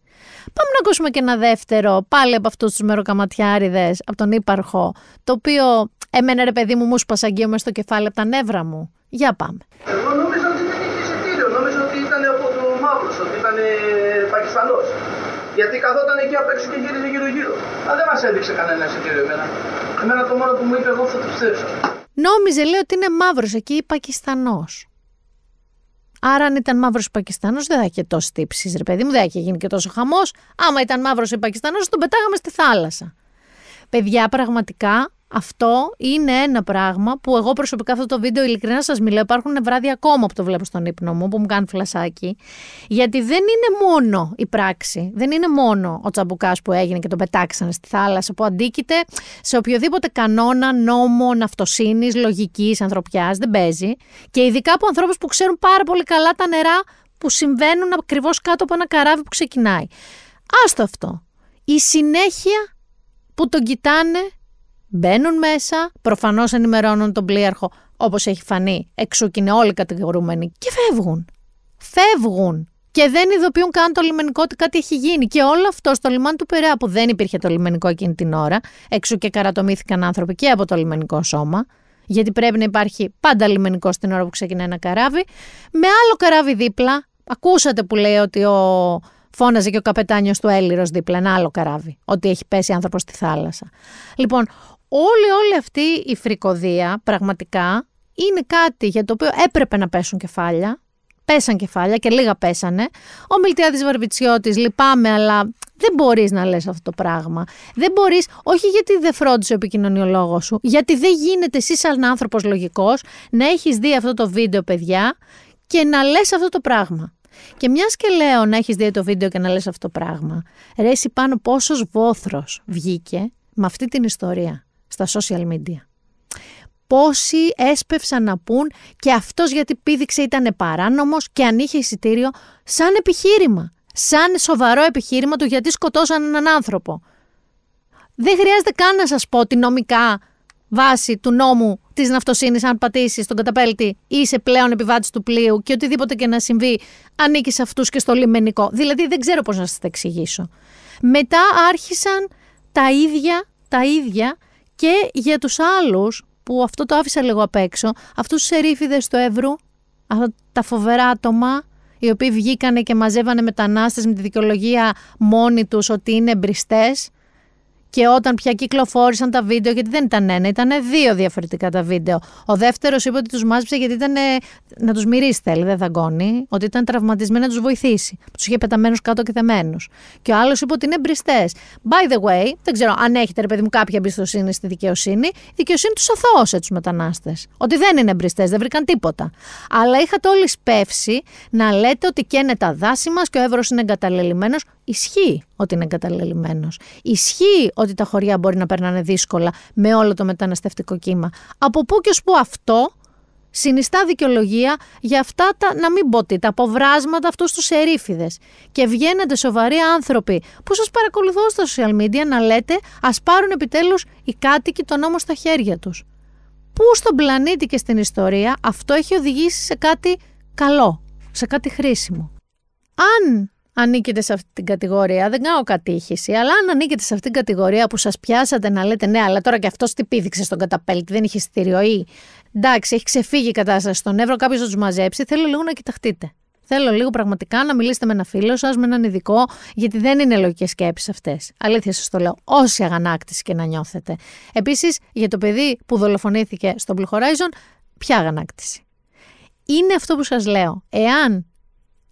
Πάμε να ακούσουμε και ένα δεύτερο, πάλι από αυτούς τους μεροκαματιάριδες, από τον ύπαρχο, το οποίο εμένα ρε παιδί μου μου σπασαγγείο μες στο κεφάλι από τα νεύρα μου. Για πάμε. Εγώ νόμιζα ότι δεν είχε εισιτήριο, νόμιζα ότι ήταν από το μαύρος, ότι ήταν ασφαλώς. Γιατί καθόταν εκεί απ' έξω και γύριζε γύρω-γύρω. Αλλά δεν μας έδειξε κανένα εισιτήριο εμένα. Εμένα το μόνο που μου είπε, εγώ θα το πιστέψω. Νόμιζε, λέει, ότι είναι μαύρος εκεί ή Πακιστανός. Άρα, αν ήταν μαύρος Πακιστανός, δεν θα είχε τόσο τύψεις, ρε παιδί μου, δεν θα είχε γίνει και τόσο χαμός. Άμα ήταν μαύρος ή Πακιστανός, τον πετάγαμε στη θάλασσα. Παιδιά, πραγματικά αυτό είναι ένα πράγμα που εγώ προσωπικά αυτό το βίντεο ειλικρινά σας μιλάω. Υπάρχουν βράδια ακόμα που το βλέπω στον ύπνο μου, που μου κάνουν φλασάκι. Γιατί δεν είναι μόνο η πράξη. Δεν είναι μόνο ο τσαμπουκάς που έγινε και τον πετάξανε στη θάλασσα, που αντίκειται σε οποιοδήποτε κανόνα, νόμο, αυτοσύνη, λογικής, ανθρωπιάς. Δεν παίζει. Και ειδικά από ανθρώπους που ξέρουν πάρα πολύ καλά τα νερά που συμβαίνουν ακριβώς κάτω από ένα καράβι που ξεκινάει. Άστο αυτό. Η συνέχεια που τον κοιτάνε μπαίνουν μέσα, προφανώς ενημερώνουν τον πλοίαρχο όπως έχει φανεί, εξού και είναι όλοι κατηγορούμενοι, και φεύγουν. Φεύγουν. Και δεν ειδοποιούν καν το λιμενικό ότι κάτι έχει γίνει. Και όλο αυτό στο λιμάνι του Περέα που δεν υπήρχε το λιμενικό εκείνη την ώρα, εξού και καρατομήθηκαν άνθρωποι και από το λιμενικό σώμα, γιατί πρέπει να υπάρχει πάντα λιμενικό στην ώρα που ξεκινάει ένα καράβι, με άλλο καράβι δίπλα. Ακούσατε που λέει ότι ο... φώναζε και ο καπετάνιος του Έλληρος δίπλα, ένα άλλο καράβι, ότι έχει πέσει άνθρωπος στη θάλασσα. Λοιπόν, όλη όλη αυτή η φρικοδία πραγματικά είναι κάτι για το οποίο έπρεπε να πέσουν κεφάλια. Πέσαν κεφάλια και λίγα πέσανε. Ο Μιλτιάδης Βαρβιτσιώτης, λυπάμαι, αλλά δεν μπορείς να λες αυτό το πράγμα. Δεν μπορείς, όχι γιατί δεν φρόντισε ο επικοινωνιολόγος σου, γιατί δεν γίνεται εσύ, σαν άνθρωπος λογικός, να έχεις δει αυτό το βίντεο, παιδιά, και να λες αυτό το πράγμα. Και μιας και λέω να έχεις δει το βίντεο και να λες αυτό το πράγμα, ρε, πάνω πόσος βόθρος βγήκε με αυτή την ιστορία στα social media. Πόσοι έσπευσαν να πούν και αυτός γιατί πήδηξε ήταν παράνομος και αν είχε εισιτήριο σαν επιχείρημα, σαν σοβαρό επιχείρημα του γιατί σκοτώσαν έναν άνθρωπο. Δεν χρειάζεται καν να σας πω τη νομικά βάση του νόμου της ναυτοσύνης αν πατήσεις τον καταπέλτη ή είσαι πλέον επιβάτης του πλοίου και οτιδήποτε και να συμβεί ανήκεις σε αυτούς και στο λιμενικό. Δηλαδή δεν ξέρω πώς να σας τα εξηγήσω. Μετά άρχισαν τα ίδια, τα ίδια και για τους άλλους που αυτό το άφησα λίγο απ' έξω, αυτούς τους ερήφιδες του Εύρου, αυτά τα φοβερά άτομα οι οποίοι βγήκανε και μαζεύανε μετανάστες με τη δικαιολογία μόνοι τους ότι είναι μπριστές και όταν πια κυκλοφόρησαν τα βίντεο, γιατί δεν ήταν ένα, ήταν δύο διαφορετικά τα βίντεο. Ο δεύτερος είπε ότι τους μάζεψε γιατί ήταν. Ε, να τους μυρίσει, θέλει, δεν δαγκώνει. Ότι ήταν τραυματισμένοι να τους βοηθήσει. Τους είχε πεταμένους κάτω και θεμένους. Και ο άλλος είπε ότι είναι μπριστές. By the way, δεν ξέρω αν έχετε, ρε παιδί μου, κάποια εμπιστοσύνη στη δικαιοσύνη. Η δικαιοσύνη τους αθώωσε τους μετανάστες. Ότι δεν είναι μπριστές, δεν βρήκαν τίποτα. Αλλά είχατε όλοι σπεύσει να λέτε ότι καίνε τα δάση μας και ο Εύρο είναι εγκαταλελειμμένος Ισχύει ότι είναι εγκαταλελειμμένος. Ισχύει ότι τα χωριά μπορεί να περνάνε δύσκολα με όλο το μεταναστευτικό κύμα. Από πού και ως πού αυτό συνιστά δικαιολογία για αυτά τα, να μην πω τι, τα αποβράσματα αυτούς τους ερήφηδες. Και βγαίνετε σοβαροί άνθρωποι που σας παρακολουθώ στα social media να λέτε Ας πάρουν επιτέλους οι κάτοικοι τον νόμο στα χέρια τους. Πού στον πλανήτη και στην ιστορία αυτό έχει οδηγήσει σε κάτι καλό, σε κάτι χρήσιμο. Αν ανήκετε σε αυτή την κατηγορία, δεν κάνω κατήχηση, αλλά αν ανήκετε σε αυτή την κατηγορία που σας πιάσατε να λέτε ναι, αλλά τώρα και αυτός τι πήδηξε στον καταπέλτη, δεν είχε στήριο ή εντάξει, έχει ξεφύγει η κατάσταση στον Εύρο, κάποιος θα τους μαζέψει. Θέλω λίγο να κοιταχτείτε. Θέλω λίγο πραγματικά να μιλήσετε με ένα φίλο σας, με έναν ειδικό, γιατί δεν είναι λογικές σκέψεις αυτές. Αλήθεια σας το λέω. Όση αγανάκτηση και να νιώθετε. Επίσης, για το παιδί που δολοφονήθηκε στον Blue Horizon, ποια αγανάκτηση. Είναι αυτό που σας λέω. Εάν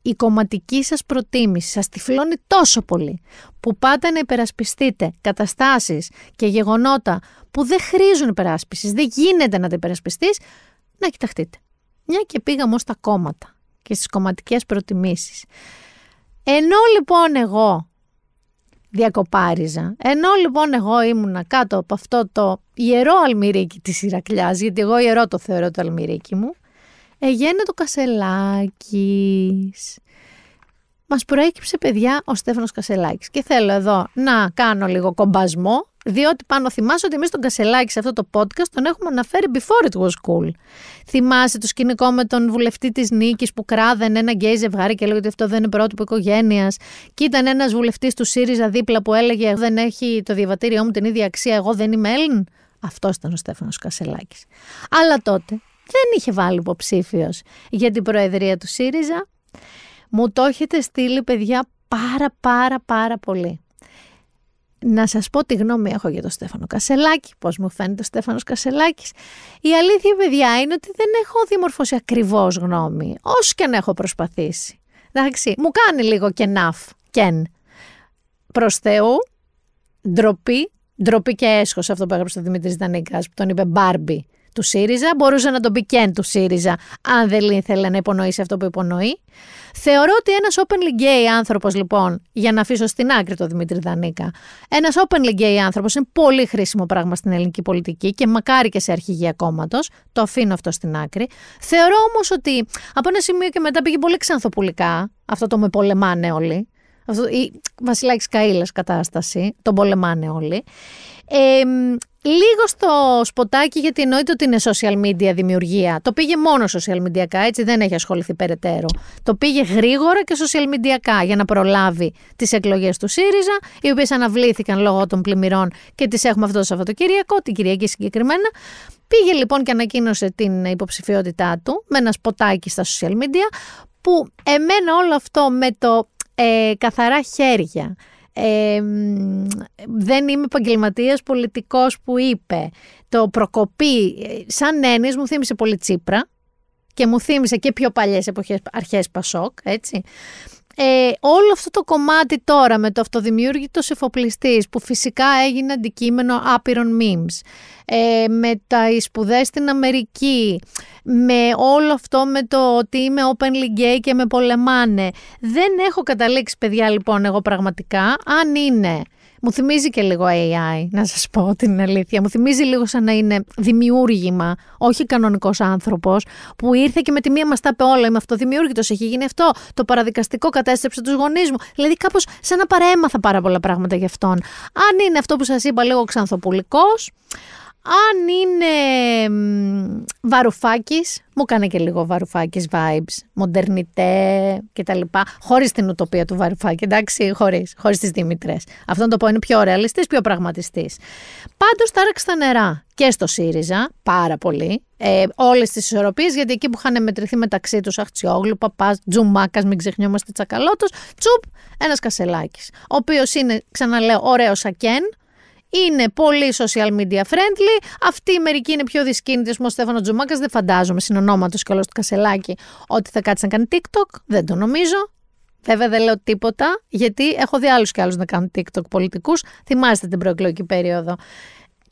η κομματική σας προτίμηση σας τυφλώνει τόσο πολύ που πάτε να υπερασπιστείτε καταστάσεις και γεγονότα που δεν χρήζουν υπεράσπισης, δεν γίνεται να τα υπερασπιστείς, να κοιταχτείτε. Μια και πήγαμε ως τα κόμματα και στις κομματικές προτιμήσεις. Ενώ λοιπόν εγώ διακοπάριζα. Ενώ λοιπόν εγώ ήμουνα κάτω από αυτό το ιερό αλμυρίκι της Ηρακλιάς, γιατί εγώ ιερό το θεωρώ το αλμυρίκι μου, Εγένε το Κασελάκης. Μας προέκυψε παιδιά ο Στέφανος Κασελάκης. και θέλω εδώ να κάνω λίγο κομπασμό διότι πάνω θυμάσαι ότι εμείς τον Κασελάκη σε αυτό το podcast τον έχουμε αναφέρει before it was cool. Θυμάσαι το σκηνικό με τον βουλευτή της Νίκης που κράδενε ένα γκέι ζευγάρι και λέγεται ότι αυτό δεν είναι πρότυπο οικογένειας. Και ήταν ένας βουλευτής του ΣΥΡΙΖΑ δίπλα που έλεγε δεν έχει το διαβατήριό μου την ίδια αξία, εγώ δεν είμαι Έλλην. Αυτός ήταν ο Στέφανος Κασελάκης. Αλλά τότε δεν είχε βάλει υποψήφιος για την Προεδρία του ΣΥΡΙΖΑ. Μου το έχετε στείλει, παιδιά, πάρα πάρα πάρα πολύ. Να σας πω τι γνώμη έχω για τον Στέφανο Κασελάκη, πώς μου φαίνεται ο Στέφανος Κασελάκης. Η αλήθεια, παιδιά, είναι ότι δεν έχω δημορφώσει ακριβώς γνώμη, όσο και αν έχω προσπαθήσει. Εντάξει, μου κάνει λίγο και ναφ, κεν. Προς Θεού, ντροπή, ντροπή και έσχος αυτό που έγραψε ο Δημήτρης Δανίκας, που τον είπε Μπάρμπι του ΣΥΡΙΖΑ, μπορούσε να τον πει και του ΣΥΡΙΖΑ, αν δεν ήθελε να υπονοήσει αυτό που υπονοεί. Θεωρώ ότι ένας openly gay άνθρωπος, λοιπόν, για να αφήσω στην άκρη τον Δημήτρη Δανίκα, ένας openly gay άνθρωπος είναι πολύ χρήσιμο πράγμα στην ελληνική πολιτική και μακάρι και σε αρχηγία κόμματος. Το αφήνω αυτό στην άκρη. Θεωρώ όμως ότι από ένα σημείο και μετά πήγε πολύ ξανθοπουλικά αυτό το με πολεμάνε όλοι. Αυτό, η Βασιλάκης Καήλα κατάσταση, τον πολεμάνε όλοι. Ε, λίγο στο σποτάκι γιατί εννοείται ότι είναι social media δημιουργία. Το πήγε μόνο social media, έτσι δεν έχει ασχοληθεί περαιτέρω. Το πήγε γρήγορα και social media για να προλάβει τις εκλογές του ΣΥΡΙΖΑ, οι οποίες αναβλήθηκαν λόγω των πλημμυρών και τις έχουμε αυτό το Σαββατοκύριακο, την Κυριακή συγκεκριμένα. Πήγε λοιπόν και ανακοίνωσε την υποψηφιότητά του με ένα σποτάκι στα social media, που εμένα όλο αυτό με το ε, καθαρά χέρια δεν είμαι επαγγελματίας πολιτικός που είπε. Το προκοπή σαν έννοιες, μου θύμισε πολύ τσίπρα και μου θύμισε και πιο παλιές εποχές, αρχές Πασόκ, έτσι. Ε, όλο αυτό το κομμάτι τώρα με το αυτοδημιούργητος εφοπλιστής, που φυσικά έγινε αντικείμενο άπειρων memes, ε, με τα σπουδές στην Αμερική, με όλο αυτό με το ότι είμαι openly gay και με πολεμάνε. Δεν έχω καταλήξει παιδιά λοιπόν εγώ πραγματικά αν είναι μου θυμίζει και λίγο AI, να σας πω την αλήθεια. Μου θυμίζει λίγο σαν να είναι δημιούργημα, όχι κανονικός άνθρωπος, που ήρθε και με τη μία μας τα όλα, είμαι αυτοδημιούργητος, έχει γίνει αυτό, το παραδικαστικό κατέστρεψε τους γονείς μου. Δηλαδή κάπως σαν να παρέμαθα πάρα πολλά πράγματα γι' αυτόν. Αν είναι αυτό που σας είπα λίγο ξανθοπουλικός, αν είναι βαρουφάκης, μου κάνει και λίγο βαρουφάκης vibes, μοντερνιτέ και τα λοιπά, την ουτοπία του βαρουφάκη, εντάξει, χωρίς, χωρίς τις Δήμητρες. Αυτό το πω είναι πιο ρεαλιστής, πιο πραγματιστής. Πάντως τάραξε τα νερά και στο ΣΥΡΙΖΑ, πάρα πολύ, ε, όλες τις ισορροπίες, γιατί εκεί που είχαν μετρηθεί μεταξύ τους Αχτσιόγλου, Παπάς, Τζουμάκας, μην ξεχνιόμαστε Τσακαλώτος, Τσουπ, ένας κασελάκι. Ο οποίος είναι, ξαναλέω, ωραίος σακέν, είναι πολύ social media friendly. Αυτή οι μερικοί είναι πιο δυσκίνητη. Ο Στέφανος Τζουμάκας δεν φαντάζομαι συνονόματο και όλος του Κασελάκη ότι θα κάτσει να κάνει TikTok. Δεν το νομίζω. Βέβαια δεν λέω τίποτα, γιατί έχω δει άλλους και άλλους να κάνουν TikTok πολιτικούς. Θυμάστε την προεκλογική περίοδο.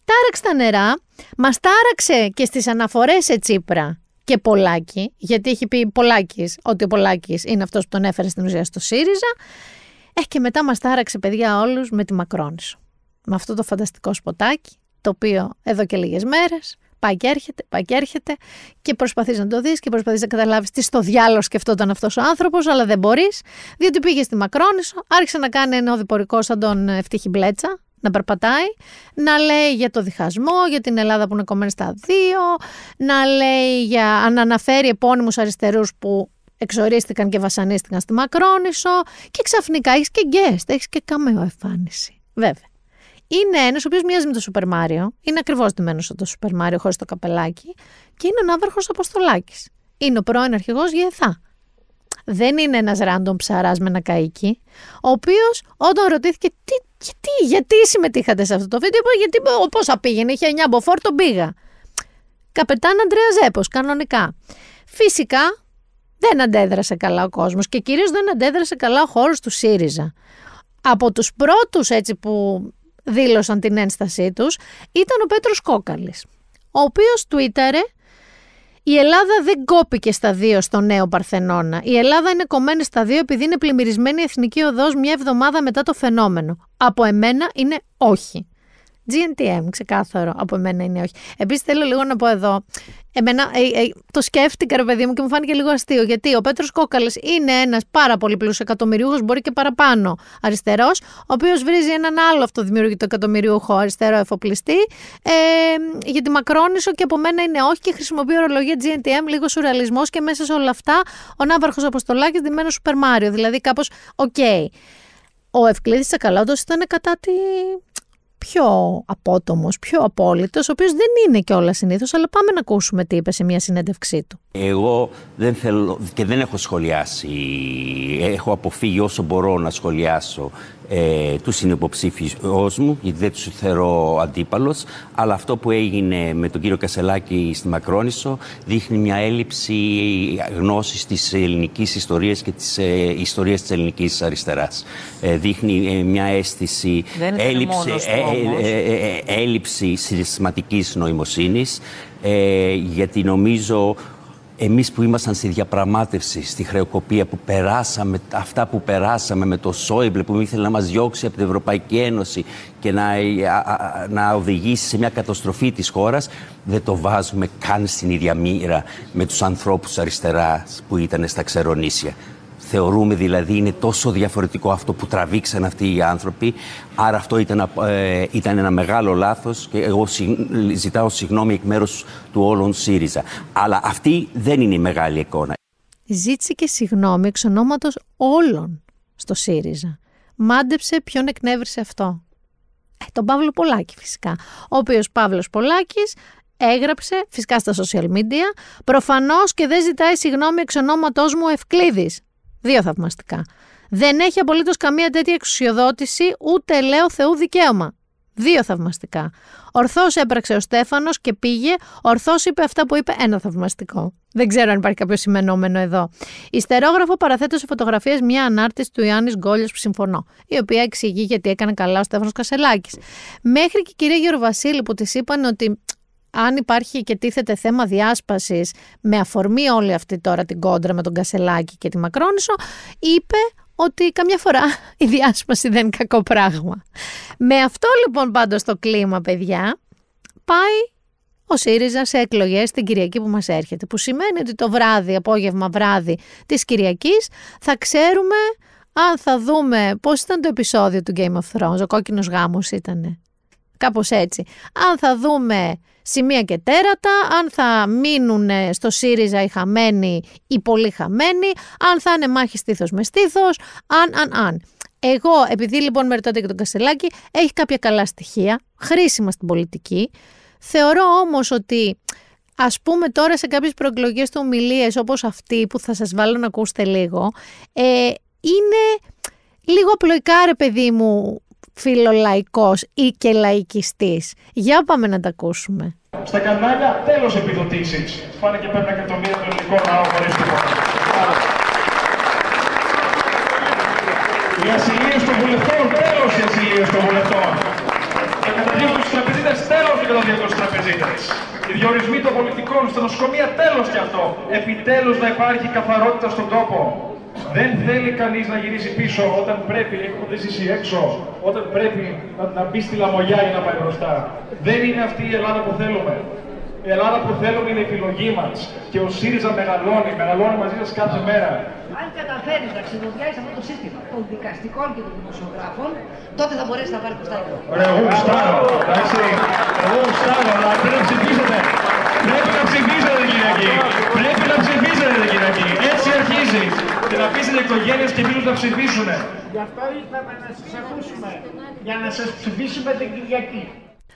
Τάραξε τα νερά, μας τάραξε και στις αναφορές σε Τσίπρα και Πολάκη, γιατί έχει πει Πολάκης ότι ο Πολάκης είναι αυτός που τον έφερε στην ουσία στο ΣΥΡΙΖΑ. Ε, και μετά μας τάραξε, παιδιά, όλους με τη Μακρόνισο με αυτό το φανταστικό σποτάκι, το οποίο εδώ και λίγες μέρες πάει και έρχεται, πάει και έρχεται και προσπαθείς να το δεις και προσπαθείς να καταλάβεις τι στο διάλογο σκεφτόταν αυτός ο άνθρωπος, αλλά δεν μπορείς, διότι πήγε στη Μακρόνησο, άρχισε να κάνει ένα οδηπορικό σαν τον Ευτύχη Μπλέτσα, να περπατάει, να λέει για το διχασμό, για την Ελλάδα που είναι κομμένη στα δύο, να λέει για, αναφέρει επώνυμους αριστερούς που εξορίστηκαν και βασανίστηκαν στη Μακρόνησο και ξαφνικά έχεις και γκέστ, Έχεις και καμία εμφάνιση. Βέβαια είναι ένας ο οποίος μοιάζει με το Σούπερ Μάριο. Είναι ακριβώς δημένο το Σούπερ Μάριο, χωρίς το καπελάκι. Και είναι ο Ναύαρχος Αποστολάκης. Είναι ο πρώην αρχηγός ΓΕΘΑ. Δεν είναι ένας random ψαράς με ένα καίκι, ο οποίος όταν ρωτήθηκε τι, γιατί, γιατί συμμετείχατε σε αυτό το βίντεο, είπε γιατί πόσα πήγαινε, είχε 9 μποφόρ, τον πήγα. Καπετάν Αντρέα Ζέπος, κανονικά. Φυσικά δεν αντέδρασε καλά ο κόσμος και κυρίως δεν αντέδρασε καλά ο χώρος του ΣΥΡΙΖΑ. Από τους πρώτους έτσι που δήλωσαν την ένστασή τους ήταν ο Πέτρος Κόκαλης, ο οποίος τουίταρε «Η Ελλάδα δεν κόπηκε στα δύο στο νέο Παρθενώνα. Η Ελλάδα είναι κομμένη στα δύο επειδή είναι πλημμυρισμένη η εθνική οδός μια εβδομάδα μετά το φαινόμενο. Από εμένα είναι όχι». GNTM, ξεκάθαρο. Από εμένα είναι όχι. Επίσης θέλω λίγο να πω εδώ. Εμένα, ε, ε, το σκέφτηκα, ρε παιδί μου, και μου φάνηκε λίγο αστείο. Γιατί ο Πέτρος Κόκαλε είναι ένας πάρα πολύ πλούσιος εκατομμυριούχος, μπορεί και παραπάνω αριστερός, ο οποίος βρίζει έναν άλλο αυτοδημιουργητό εκατομμυριούχο αριστερό εφοπλιστή ε, για Μακρόνισο και από μένα είναι όχι και χρησιμοποιεί ορολογία GNTM, λίγος σουρεαλισμός και μέσα σε όλα αυτά ο Ναύαρχος Αποστολάκης δημένο Σούπερ Μάριο. Δηλαδή κάπως, οκ. Okay. Ο Ευκλήδης Τσακαλώτος ήταν κατά τη πιο απότομος, πιο απόλυτος, ο οποίος δεν είναι όλα συνήθως, αλλά πάμε να ακούσουμε τι είπε σε μια συνέντευξή του. Εγώ δεν θέλω και δεν έχω σχολιάσει, έχω αποφύγει όσο μπορώ να σχολιάσω ε, τους συνυποψήφιου μου, γιατί δεν τους θεωρώ αντίπαλο. Αλλά αυτό που έγινε με τον κύριο Κασελάκη στη Μακρόνισο δείχνει μια έλλειψη γνώσης της ελληνικής ιστορίας και της ε, ιστορίας της ελληνικής αριστεράς. Ε, δείχνει ε, μια αίσθηση έλλειψη, ε, έλλειψη νοημοσύνης νοημοσύνη. γιατί νομίζω εμείς που ήμασταν στη διαπραγμάτευση, στη χρεοκοπία που περάσαμε, αυτά που περάσαμε με το Σόιμπλε που ήθελε να μας διώξει από την Ευρωπαϊκή Ένωση και να, ε, να οδηγήσει σε μια καταστροφή της χώρας, δεν το βάζουμε καν στην ίδια μοίρα με τους ανθρώπους αριστεράς που ήταν στα ξερονήσια. Θεωρούμε δηλαδή είναι τόσο διαφορετικό αυτό που τραβήξαν αυτοί οι άνθρωποι. Άρα αυτό ήταν, ε, ήταν ένα μεγάλο λάθος και εγώ ζητάω συγγνώμη εκ μέρους του όλων ΣΥΡΙΖΑ. Αλλά αυτή δεν είναι η μεγάλη εικόνα. Ζήτησε και συγγνώμη εξ ονόματος όλων στο ΣΥΡΙΖΑ. Μάντεψε ποιον εκνεύρισε αυτό. Ε, τον Παύλο Πολάκη φυσικά. Ο οποίος Παύλος Πολάκης έγραψε, φυσικά στα social media, προφανώς και δεν ζητάει συγγνώμη εξ ονόματός μου Ευκλήδης. Δύο θαυμαστικά. Δεν έχει απολύτως καμία τέτοια εξουσιοδότηση ούτε λέω Θεού δικαίωμα. Δύο θαυμαστικά. Ορθώς έπραξε ο Στέφανος και πήγε. Ορθώς είπε αυτά που είπε. Ένα θαυμαστικό. Δεν ξέρω αν υπάρχει κάποιο σημενόμενο εδώ. Ιστερόγραφο παραθέτω σε φωτογραφίες μια ανάρτηση του Ιωάννης Γκόλια που συμφωνώ, η οποία εξηγεί γιατί έκανε καλά ο Στέφανος Κασελάκης. Μέχρι και η κυρία που της είπαν ότι αν υπάρχει και τίθεται θέμα διάσπασης με αφορμή όλη αυτή τώρα την κόντρα με τον Κασελάκη και τη Μακρόνισο, είπε ότι καμιά φορά η διάσπαση δεν είναι κακό πράγμα. Με αυτό λοιπόν πάντως το κλίμα, παιδιά, πάει ο ΣΥΡΙΖΑ σε εκλογές την Κυριακή που μας έρχεται. Που σημαίνει ότι το βράδυ, απόγευμα βράδυ της Κυριακής, θα ξέρουμε αν θα δούμε πώς ήταν το επεισόδιο του Game of Thrones. Ο κόκκινος γάμος ήταν. Κάπως έτσι. Αν θα δούμε σημεία και τέρατα, αν θα μείνουν ε, στο ΣΥΡΙΖΑ οι χαμένοι ή πολύ χαμένοι, αν θα είναι μάχη στήθος με στήθος, αν, αν, αν. Εγώ, επειδή λοιπόν με ρωτάτε και τον Κασελάκη, έχει κάποια καλά στοιχεία, χρήσιμα στην πολιτική. Θεωρώ όμως ότι ας πούμε τώρα σε κάποιες προεκλογές του ομιλίες όπως αυτή που θα σας βάλω να ακούσετε λίγο, ε, είναι λίγο απλοϊκά ρε παιδί μου φιλολαϊκός ή και λαϊκιστής. Για πάμε να τα ακούσουμε. Στα κανάλια τέλος επιδοτήσεις. Πάνε και πέρα και το μια ελληνικό λαό χωρίς τίποτα. Οι ασυλίες των βουλευτών, τέλος οι ασυλίες των βουλευτών. Τα καταδίωξη στους τραπεζίτες, τέλος η καταδίωξη τραπεζίτες. Οι διορισμοί των πολιτικών, στα νοσοκομεία, τέλος και αυτό. Επιτέλους να υπάρχει καθαρότητα στον τόπο. Δεν θέλει κανείς να γυρίσει πίσω όταν πρέπει, έχοντας ζήσει έξω, όταν πρέπει να, να μπει στη λαμογιά για να πάει μπροστά. Δεν είναι αυτή η Ελλάδα που θέλουμε. Η Ελλάδα που θέλουμε είναι η επιλογή μας. Και ο ΣΥΡΙΖΑ μεγαλώνει, μεγαλώνει μαζί σας κάθε μέρα. Αν καταφέρεις να ξεδοδιάσει αυτό το σύστημα των δικαστικών και των δημοσιογράφων, τότε θα μπορέσεις να πάρεις μπροστά η εγώ γουστάρω, εντάξει. Εγώ γουστάρω, αλλά πρέπει να ψηφίσετε. Πρέπει να ψηφίσετε, Πρέπει να ψηφίσετε, Κυριακή. Έτσι αρχίζει και να οικογένειες και μήνους να ψηφίσουν. Γι' αυτό ήρθαμε να σας ακούσουμε, για να σας ψηφίσουμε την Κυριακή.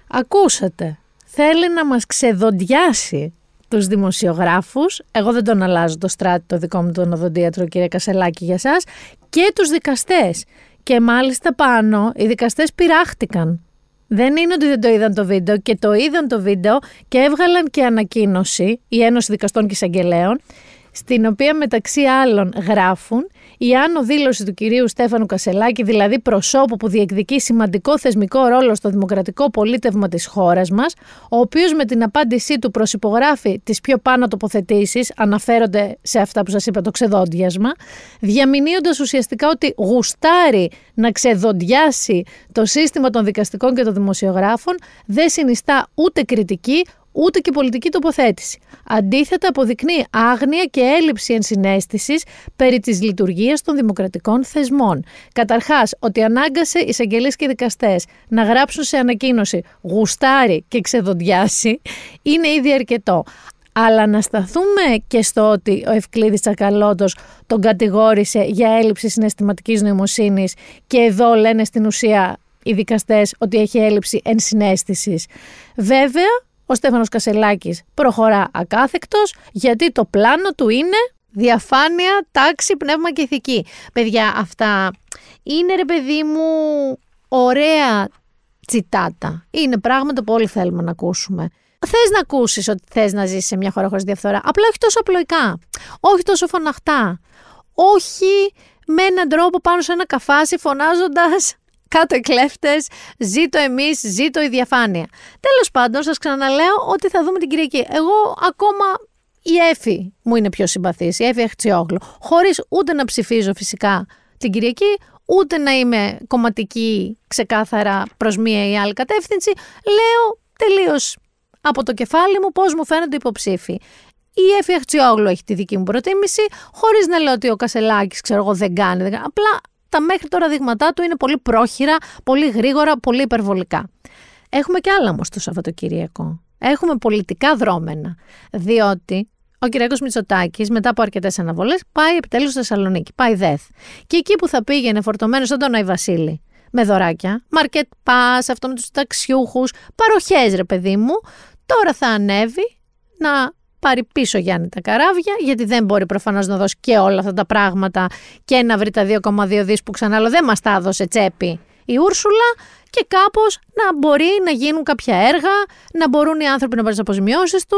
Ακούσατε. Θέλει να μας ξεδοντιάσει τους δημοσιογράφους, εγώ δεν τον αλλάζω το στράτη το δικό μου τον οδοντίατρο κύριε Κασελάκη για σας, και τους δικαστές. Και μάλιστα πάνω οι δικαστές πειράχτηκαν. Δεν είναι ότι δεν το είδαν το βίντεο και το είδαν το βίντεο και έβγαλαν και ανακοίνωση η Ένωση Δικαστών και Εισαγγελέων στην οποία μεταξύ άλλων γράφουν η άνω δήλωση του κυρίου Στέφανου Κασελάκη, δηλαδή προσώπου που διεκδικεί σημαντικό θεσμικό ρόλο στο δημοκρατικό πολίτευμα της χώρας μας, ο οποίος με την απάντησή του προσυπογράφει τις πιο πάνω τοποθετήσεις, αναφέρονται σε αυτά που σας είπα το ξεδόντιασμα, διαμηνύοντας ουσιαστικά ότι γουστάρει να ξεδοντιάσει το σύστημα των δικαστικών και των δημοσιογράφων, δεν συνιστά ούτε κριτική, ούτε και πολιτική τοποθέτηση. Αντίθετα, αποδεικνύει άγνοια και έλλειψη ενσυναίσθησης περί της λειτουργίας των δημοκρατικών θεσμών. Καταρχάς, ότι ανάγκασε εισαγγελείς και δικαστές να γράψουν σε ανακοίνωση γουστάρι και ξεδοντιάσει, είναι ήδη αρκετό. Αλλά να σταθούμε και στο ότι ο Ευκλήδης Τσακαλώτος τον κατηγόρησε για έλλειψη συναισθηματικής νοημοσύνης και εδώ λένε στην ουσία οι δικαστές ότι έχει έλλειψη ενσυναίσθησης. Βέβαια, ο Στέφανος Κασελάκης προχωρά ακάθεκτος γιατί το πλάνο του είναι διαφάνεια, τάξη, πνεύμα και ηθική. Παιδιά, αυτά είναι ρε παιδί μου ωραία τσιτάτα. Είναι πράγματα που όλοι θέλουμε να ακούσουμε. Θες να ακούσεις ότι θες να ζήσεις σε μια χώρα χωρίς διαφθορά. Απλά όχι τόσο απλοϊκά. Όχι τόσο φωναχτά. Όχι με έναν τρόπο πάνω σε ένα καφάσι φωνάζοντας κάτω οι κλέφτε, ζήτω εμείς, ζήτω η διαφάνεια. Τέλος πάντων, σας ξαναλέω ότι θα δούμε την Κυριακή. Εγώ ακόμα η Εφη μου είναι πιο συμπαθής, η Εφη Αχτσιόγλου. Χωρίς ούτε να ψηφίζω φυσικά την Κυριακή, ούτε να είμαι κομματική ξεκάθαρα προς μία ή άλλη κατεύθυνση. Λέω τελείως από το κεφάλι μου πώς μου φαίνονται υποψήφοι. Η Εφη Αχτσιόγλου έχει τη δική μου προτίμηση, χωρίς να λέω ότι ο Κασελάκης, ξέρω εγώ, Δεν κάνει. Απλά τα μέχρι τώρα δείγματά του είναι πολύ πρόχειρα, πολύ γρήγορα, πολύ υπερβολικά. Έχουμε και άλλα όμως το Σαββατοκύριακο. Έχουμε πολιτικά δρόμενα. Διότι ο Κυριακός Μητσοτάκης, μετά από αρκετές αναβολές, πάει επιτέλους στη Θεσσαλονίκη. Πάει ΔΕΘ. Και εκεί που θα πήγαινε φορτωμένος σαν τον Άι Βασίλη, με δωράκια, market pass, αυτό με τους ταξιούχους, παροχές ρε παιδί μου, τώρα θα ανέβει να πάρει πίσω Γιάννη τα καράβια, γιατί δεν μπορεί προφανώς να δώσει και όλα αυτά τα πράγματα και να βρει τα 2,2 δις που ξανά δεν μας τα έδωσε τσέπη η Ούρσουλα και κάπως να μπορεί να γίνουν κάποια έργα, να μπορούν οι άνθρωποι να πάρουν τις αποζημιώσεις τους.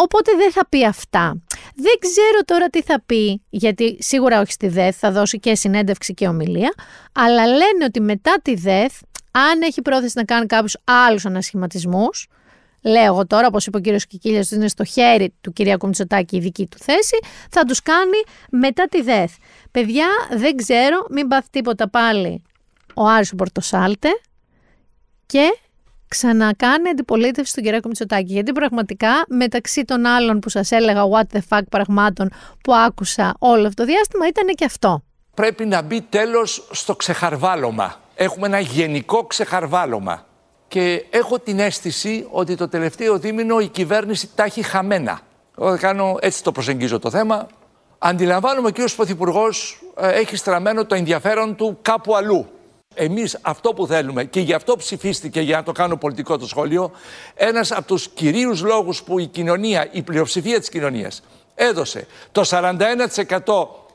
Οπότε δεν θα πει αυτά. Δεν ξέρω τώρα τι θα πει, γιατί σίγουρα όχι στη ΔΕΘ, θα δώσει και συνέντευξη και ομιλία, αλλά λένε ότι μετά τη ΔΕΘ, αν έχει πρόθεση να κάνει κάποιους άλλους ανασχηματισμούς, λέω εγώ τώρα, όπως είπε ο κύριος Κικίλια, ότι είναι στο χέρι του Κυριακού Μητσοτάκη η δική του θέση, θα τους κάνει μετά τη ΔΕΘ. Παιδιά, δεν ξέρω, μην πάθει τίποτα πάλι ο Άρης και ξανακάνει αντιπολίτευση στον κύριο Κομιτσοτάκη. Γιατί πραγματικά μεταξύ των άλλων που σας έλεγα what the fuck πραγμάτων που άκουσα όλο αυτό το διάστημα ήταν και αυτό. Πρέπει να μπει τέλος στο ξεχαρβάλωμα. Έχουμε ένα γενικό ξεχαρβάλωμα. Και έχω την αίσθηση ότι το τελευταίο δίμηνο η κυβέρνηση τα έχει χαμένα. Εγώ κάνω, έτσι το προσεγγίζω το θέμα. Αντιλαμβάνομαι ο Πρωθυπουργός ε, έχει στραμμένο το ενδιαφέρον του κάπου αλλού. Εμείς αυτό που θέλουμε και γι' αυτό ψηφίστηκε για να το κάνω πολιτικό το σχόλιο ένας από τους κυρίους λόγους που η κοινωνία, η πλειοψηφία της κοινωνίας, έδωσε το 41%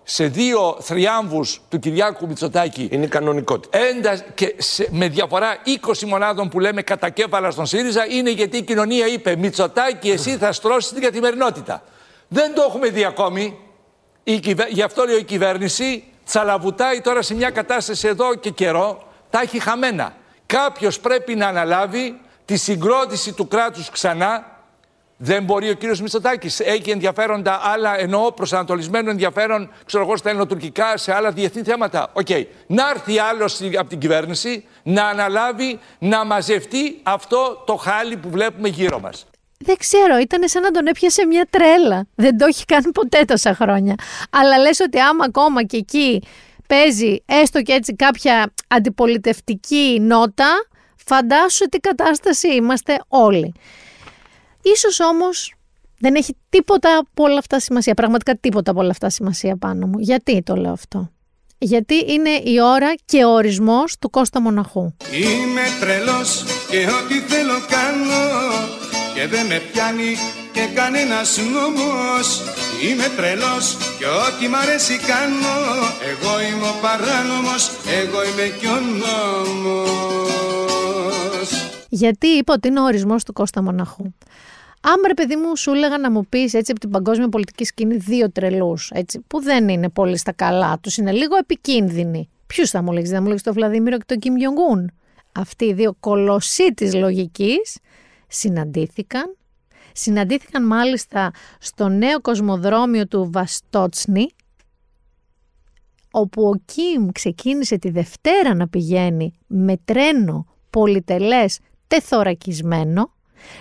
σε δύο θριάμβους του Κυριάκου Μητσοτάκη. Είναι κανονικότητα. Έντα, και σε, με διαφορά 20 μονάδων που λέμε κατακέφαλα στον ΣΥΡΙΖΑ είναι γιατί η κοινωνία είπε Μητσοτάκη εσύ θα στρώσεις την καθημερινότητα. Δεν το έχουμε δει ακόμη. γι' αυτό λέω η κυβέρνηση τσαλαβουτάει τώρα σε μια κατάσταση εδώ και καιρό. Τα έχει χαμένα. Κάποιος πρέπει να αναλάβει τη συγκρότηση του κράτους ξανά δεν μπορεί ο κύριος Μητσοτάκης. Έχει ενδιαφέροντα άλλα, εννοώ προσανατολισμένο ενδιαφέρον, ξέρω εγώ, στα ελληνοτουρκικά, σε άλλα διεθνή θέματα. Οκ. Okay. Να έρθει άλλος από την κυβέρνηση να αναλάβει, να μαζευτεί αυτό το χάλι που βλέπουμε γύρω μας. Δεν ξέρω, ήταν σαν να τον έπιασε μια τρέλα. Δεν το έχει κάνει ποτέ τόσα χρόνια. Αλλά λες ότι άμα ακόμα και εκεί παίζει έστω και έτσι κάποια αντιπολιτευτική νότα, φαντάσου τι κατάσταση είμαστε όλοι. Ίσως όμως δεν έχει τίποτα από όλα αυτά σημασία, πραγματικά τίποτα από όλα αυτά σημασία πάνω μου. Γιατί το λέω αυτό. Γιατί είναι η ώρα και ο ορισμός του Κώστα Μοναχού. Είμαι τρελός και ό,τι θέλω κάνω και δεν με πιάνει και κανένας νόμος Είμαι τρελός και ό,τι μ' αρέσει κάνω Εγώ είμαι ο παράνομος, εγώ είμαι και ο νόμος Γιατί είπα ότι είναι ο ορισμός του Κώστα Μοναχού Άμα παιδί μου σου έλεγα να μου πεις έτσι από την παγκόσμια πολιτική σκηνή δύο τρελούς, που δεν είναι πολύ στα καλά τους, είναι λίγο επικίνδυνοι. Ποιους θα μου λέξει, θα μου λέξει το Βλαδίμιο και το Κιμ Ιονγκούν. Αυτοί οι δύο κολοσσοί της λογικής συναντήθηκαν. Συναντήθηκαν μάλιστα στο νέο κοσμοδρόμιο του Βαστότσνη, όπου ο Κιμ ξεκίνησε τη Δευτέρα να πηγαίνει με τρένο πολυτελές τεθωρακισμένο,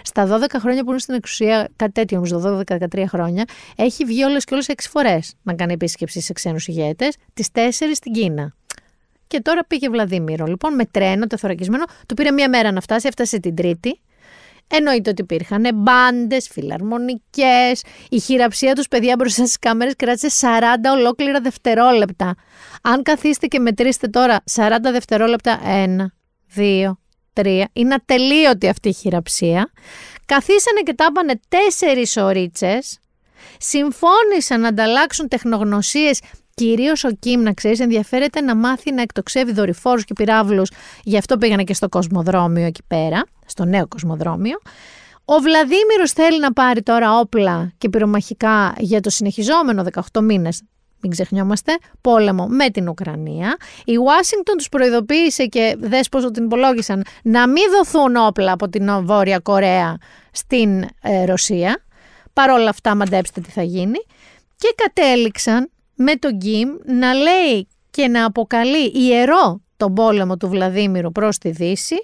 στα 12 χρόνια που είναι στην εξουσία, κάτι τέτοιο νομίζω, 12-13 χρόνια, έχει βγει όλες και όλες 6 φορές να κάνει επίσκεψη σε ξένους ηγέτες, τις 4 στην Κίνα. Και τώρα πήγε Βλαδίμηρο, λοιπόν, με τρένο θωρακισμένο, Του πήρε μία μέρα να φτάσει, έφτασε την Τρίτη. Εννοείται ότι υπήρχαν μπάντες, φιλαρμονικές. Η χειραψία τους παιδιά μπροστά στις κάμερες κράτησε 40 ολόκληρα δευτερόλεπτα. Αν καθίστε και μετρήσετε τώρα 40 δευτερόλεπτα, 1, 2, τρία. Είναι ατελείωτη αυτή η χειραψία. Καθίσανε και τάπανε τέσσερις ορίτσες. Συμφώνησαν να ανταλλάξουν τεχνογνωσίες Κυρίως ο Κιμ, να ξέρεις, ενδιαφέρεται να μάθει να εκτοξεύει δορυφόρους και πυράβλους. Γι' αυτό πήγανε και στο κοσμοδρόμιο εκεί πέρα, στο νέο κοσμοδρόμιο. Ο Βλαδίμηρος θέλει να πάρει τώρα όπλα και πυρομαχικά για το συνεχιζόμενο 18 μήνες μην ξεχνιόμαστε, πόλεμο με την Ουκρανία. Η Ουάσιγκτον τους προειδοποίησε και δε πόσο την υπολόγισαν να μην δοθούν όπλα από την Βόρεια Κορέα στην ε, Ρωσία. Παρόλα αυτά, μαντέψτε τι θα γίνει. Και κατέληξαν με τον Κιμ να λέει και να αποκαλεί ιερό τον πόλεμο του Βλαδίμηρου προς τη Δύση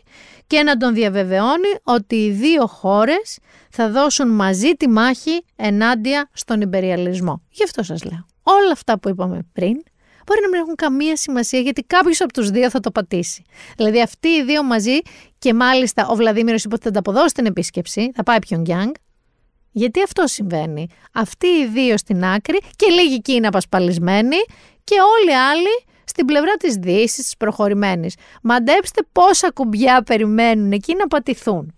και να τον διαβεβαιώνει ότι οι δύο χώρες θα δώσουν μαζί τη μάχη ενάντια στον υπεριαλισμό. Γι' αυτό σας λέω όλα αυτά που είπαμε πριν μπορεί να μην έχουν καμία σημασία γιατί κάποιος από τους δύο θα το πατήσει. Δηλαδή αυτοί οι δύο μαζί και μάλιστα ο Βλαδίμηρο είπε ότι θα τα αποδώσει την επίσκεψη, θα πάει γκιανγκ. Γιατί αυτό συμβαίνει. Αυτοί οι δύο στην άκρη και λίγοι είναι απασπαλισμένοι και όλοι οι άλλοι στην πλευρά της δύσης, της προχωρημένης. Μαντέψτε πόσα κουμπιά περιμένουν εκεί να πατηθούν.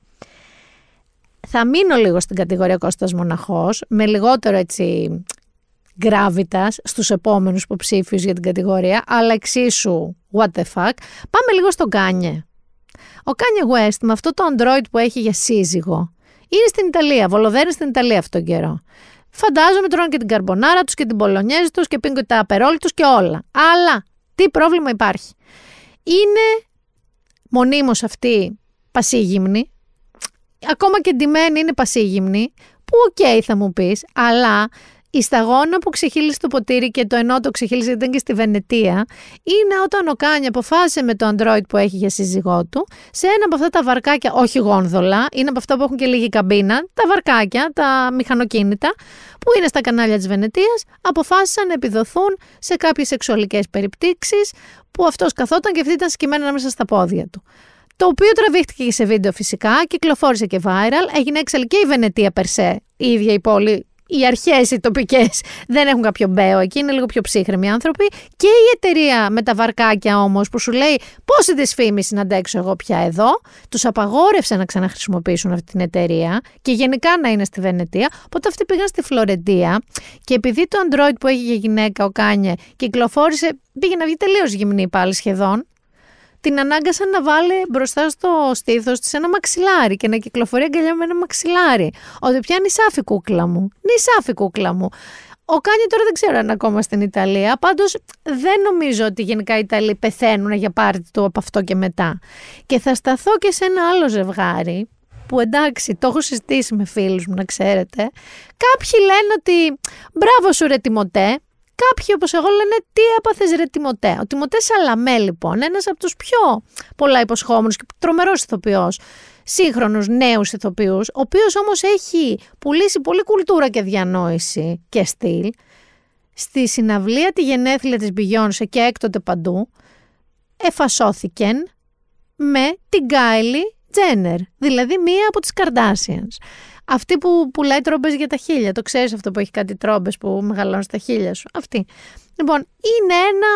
Θα μείνω λίγο στην κατηγορία Κώστας Μοναχός, με λιγότερο έτσι γκράβιτας στους επόμενους υποψήφιους για την κατηγορία, αλλά εξίσου what the fuck. Πάμε λίγο στον Κάνιε. Ο Κάνιε West με αυτό το Android που έχει για σύζυγο, είναι στην Ιταλία, βολοδέρνει στην Ιταλία αυτόν τον καιρό. Φαντάζομαι τρώνε και την καρμπονάρα τους και την πολωνιέζη τους και πίνουν και τα απερόλ τους και όλα. Αλλά τι πρόβλημα υπάρχει. Είναι μονίμως αυτή πασίγυμνη, ακόμα και ντυμένη είναι πασίγυμνη, που οκ θα μου πεις, αλλά η σταγόνα που ξεχύλισε το ποτήρι και το ενώ το ξεχύλισε ήταν και στη Βενετία, είναι όταν ο Κάνι αποφάσισε με το Android που έχει για σύζυγό του, σε ένα από αυτά τα βαρκάκια, όχι γόνδολα, είναι από αυτά που έχουν και λίγη καμπίνα, τα βαρκάκια, τα μηχανοκίνητα, που είναι στα κανάλια της Βενετίας, αποφάσισαν να επιδοθούν σε κάποιες σεξουαλικές περιπτύξεις, που αυτός καθόταν και αυτή ήταν σκημένα μέσα στα πόδια του. Το οποίο τραβήχτηκε και σε βίντεο φυσικά, κυκλοφόρησε και viral, έγινε έξαλλη και η Βενετία περσέ, η ίδια η πόλη οι αρχές, οι τοπικές δεν έχουν κάποιο μπέο εκεί, είναι λίγο πιο ψύχρεμοι άνθρωποι. Και η εταιρεία με τα βαρκάκια όμως που σου λέει πόση δυσφήμιση να αντέξω εγώ πια εδώ, τους απαγόρευσε να ξαναχρησιμοποιήσουν αυτή την εταιρεία και γενικά να είναι στη Βενετία. Οπότε αυτοί πήγαν στη Φλωρεντία και επειδή το Android που έχει για γυναίκα ο Κάνιε κυκλοφόρησε, πήγε να βγει τελείως γυμνή πάλι σχεδόν, την ανάγκασαν να βάλει μπροστά στο στήθος της ένα μαξιλάρι και να κυκλοφορεί αγκαλιά με ένα μαξιλάρι. Ότι πια είναι σάφη κούκλα μου. Ναι σάφη κούκλα μου. Ο Κάνι τώρα δεν ξέρω αν ακόμα στην Ιταλία. Πάντως δεν νομίζω ότι γενικά οι Ιταλοί πεθαίνουν για πάρτι του από αυτό και μετά. Και θα σταθώ και σε ένα άλλο ζευγάρι που εντάξει το έχω συζητήσει με φίλους μου να ξέρετε. Κάποιοι λένε ότι μπράβο σου ρε Τιμωτέ, Κάποιοι όπως εγώ λένε τι έπαθες ρε Τιμωτέ. Ο Τιμωτές Σαλαμέ λοιπόν, ένας από τους πιο πολλά υποσχόμενους και τρομερός ηθοποιός, σύγχρονους νέους ηθοποιούς, ο οποίος όμως έχει πουλήσει πολύ κουλτούρα και διανόηση και στυλ, στη συναυλία τη γενέθλια της Μπιγιόνσε και έκτοτε παντού, εφασώθηκε με την Κάιλι Τζένερ, δηλαδή μία από τις Kardashians. Αυτή που πουλάει τρόμπες για τα χίλια. Το ξέρεις αυτό που έχει κάτι τρόμπες που μεγαλώνει τα χίλια σου. Αυτή. Λοιπόν, είναι ένα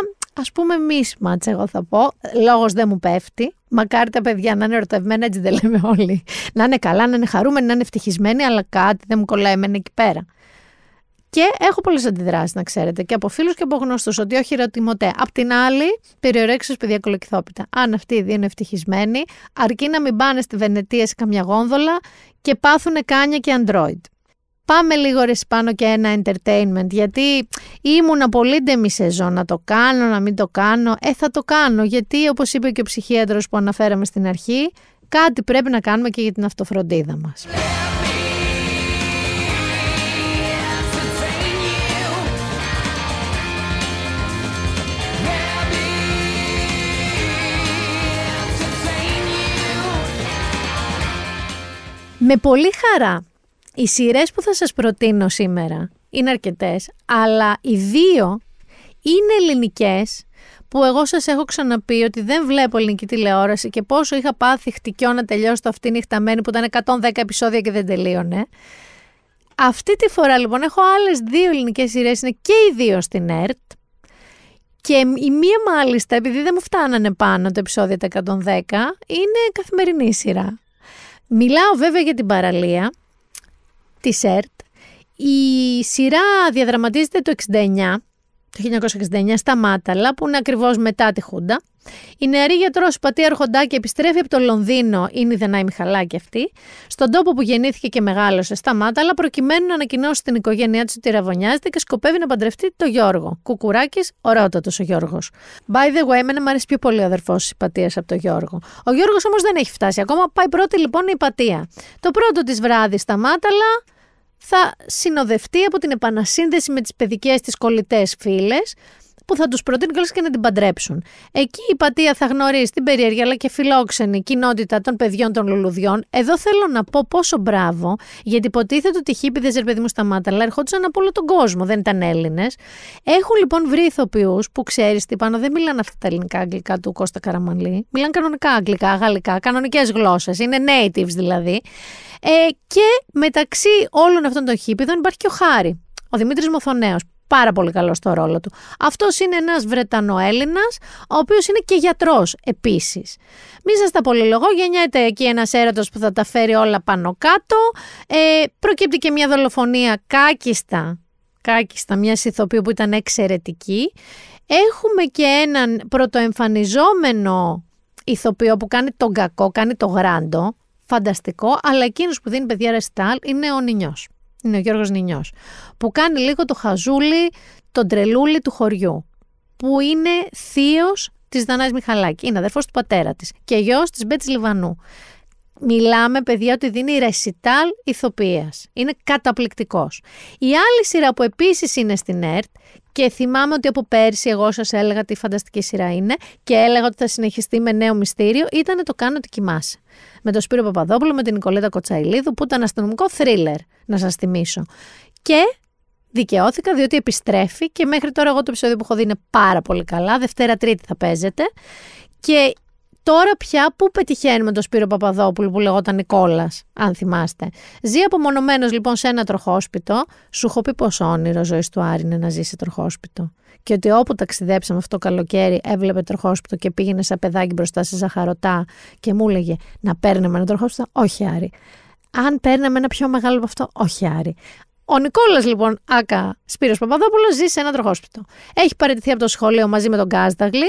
ας πούμε μίσμα, εγώ θα πω, λόγος δεν μου πέφτει. Μακάρι τα παιδιά να είναι ερωτευμένα, έτσι δεν λέμε όλοι. Να είναι καλά, να είναι χαρούμενοι, να είναι ευτυχισμένοι, αλλά κάτι δεν μου κολλάει εμένα εκεί πέρα. Και έχω πολλές αντιδράσεις, να ξέρετε, και από φίλους και από γνωστούς, ότι όχι ρωτημοτέ. Απ' την άλλη, περιορέξω παιδιά κολοκυθόπιτα. Αν αυτοί οι δύο είναι ευτυχισμένοι, αρκεί να μην πάνε στη Βενετία σε καμιά γόνδολα και πάθουνε κάνια και Android. Πάμε λίγο ρε πάνω και ένα entertainment, γιατί ήμουν πολύ σεζόν. να το κάνω, να μην το κάνω. Ε, θα το κάνω, γιατί όπως είπε και ο ψυχίατρος που αναφέραμε στην αρχή, κάτι πρέπει να κάνουμε και για την αυτοφροντίδα μας. Με πολύ χαρά. Οι σειρές που θα σας προτείνω σήμερα είναι αρκετές, αλλά οι δύο είναι ελληνικές που εγώ σας έχω ξαναπεί ότι δεν βλέπω ελληνική τηλεόραση και πόσο είχα πάθει χτυκιό να τελειώσω το αυτή νυχταμένη που ήταν 110 επεισόδια και δεν τελείωνε. Αυτή τη φορά λοιπόν έχω άλλες δύο ελληνικές σειρές, είναι και οι δύο στην ΕΡΤ. Και η μία μάλιστα, επειδή δεν μου φτάνανε πάνω τα επεισόδια τα 110, είναι καθημερινή σειρά. Μιλάω βέβαια για την παραλία της ΕΡΤ. Η σειρά διαδραματίζεται το 69 το 1969 στα Μάταλα, που είναι ακριβώς μετά τη Χούντα. Η νεαρή γιατρός Πατία Αρχοντάκη επιστρέφει από το Λονδίνο, είναι η Δενάη Μιχαλάκη αυτή, στον τόπο που γεννήθηκε και μεγάλωσε, στα Μάταλα, προκειμένου να ανακοινώσει την οικογένειά της ότι ραβωνιάζεται και σκοπεύει να παντρευτεί το Γιώργο. Κουκουράκης, ωραιότατο ο Γιώργος. By the way, εμένα μου αρέσει πιο πολύ ο αδερφός της Πατίας από το Γιώργο. Ο Γιώργος όμως δεν έχει φτάσει ακόμα, πάει πρώτη λοιπόν η Πατία. Το πρώτο της βράδυ στα Μάταλα, θα συνοδευτεί από την επανασύνδεση με τις παιδικές της κολλητές φίλες που θα τους προτείνουν και να την παντρέψουν. Εκεί η πατία θα γνωρίσει την περίεργη αλλά και φιλόξενη κοινότητα των παιδιών των λουλουδιών. Εδώ θέλω να πω πόσο μπράβο, γιατί υποτίθεται ότι οι χίπηδες ρε παιδί μου αλλά ερχόντουσαν από όλο τον κόσμο, δεν ήταν Έλληνες. Έχουν λοιπόν βρει ηθοποιούς που ξέρεις τι πάνω, δεν μιλάνε αυτά τα ελληνικά αγγλικά του Κώστα Καραμαλή. Μιλάνε κανονικά αγγλικά, γαλλικά, κανονικές γλώσσες. Είναι natives δηλαδή. Ε, και μεταξύ όλων αυτών των χίπηδων υπάρχει και ο Χάρη, ο Δημήτρης Μοθονέο, πάρα πολύ καλός στο ρόλο του. Αυτός είναι ένας Βρετανοέλληνα, ο οποίος είναι και γιατρός επίσης. Μην σας τα πολυλογώ, γεννιέται εκεί ένας έρωτος που θα τα φέρει όλα πάνω κάτω. Ε, προκύπτει και μια δολοφονία κάκιστα. Κάκιστα, μιας ηθοποιού που ήταν εξαιρετική. Έχουμε και έναν πρωτοεμφανιζόμενο ηθοποιό που κάνει τον κακό, κάνει το γράντο. Φανταστικό, αλλά εκείνος που δίνει παιδιά ρεστάλ είναι ο Νινιός είναι ο Γιώργος Νινιός, που κάνει λίγο το χαζούλι, το τρελούλι του χωριού, που είναι θείος της Δανάης Μιχαλάκη, είναι αδερφός του πατέρα της και γιος της Μπέτης Λιβανού. Μιλάμε, παιδιά, ότι δίνει ρεσιτάλ ηθοποιίας. Είναι καταπληκτικός. Η άλλη σειρά που επίσης είναι στην ΕΡΤ και θυμάμαι ότι από πέρσι εγώ σας έλεγα τι φανταστική σειρά είναι και έλεγα ότι θα συνεχιστεί με νέο μυστήριο. Ήταν το Κάνω ότι κοιμάσαι. Με τον Σπύρο Παπαδόπουλο, με την Νικολέτα Κοτσαϊλίδου, που ήταν αστυνομικό θρίλερ, να σας θυμίσω. Και δικαιώθηκα διότι επιστρέφει και μέχρι τώρα εγώ το επεισόδιο που έχω δει είναι πάρα πολύ καλά. Δευτέρα-τρίτη θα παίζεται. Και Τώρα πια πού πετυχαίνουμε τον Σπύρο Παπαδόπουλο που λεγόταν Νικόλας, αν θυμάστε. Ζει απομονωμένος λοιπόν σε ένα τροχόσπιτο. Σου έχω πει πόσο όνειρο ζωής του Άρη είναι να ζει σε τροχόσπιτο. Και ότι όπου ταξιδέψαμε αυτό το καλοκαίρι, έβλεπε τροχόσπιτο και πήγαινε σαν παιδάκι μπροστά σε ζαχαρωτά και μου έλεγε Να παίρναμε ένα τροχόσπιτο. Όχι, Άρη. Αν παίρναμε ένα πιο μεγάλο από αυτό, όχι, Άρη. Ο Νικόλας, λοιπόν, άκα Σπύρος Παπαδόπουλος, ζει σε ένα τροχόσπιτο. Έχει παραιτηθεί από το σχολείο μαζί με τον Κάσταγλι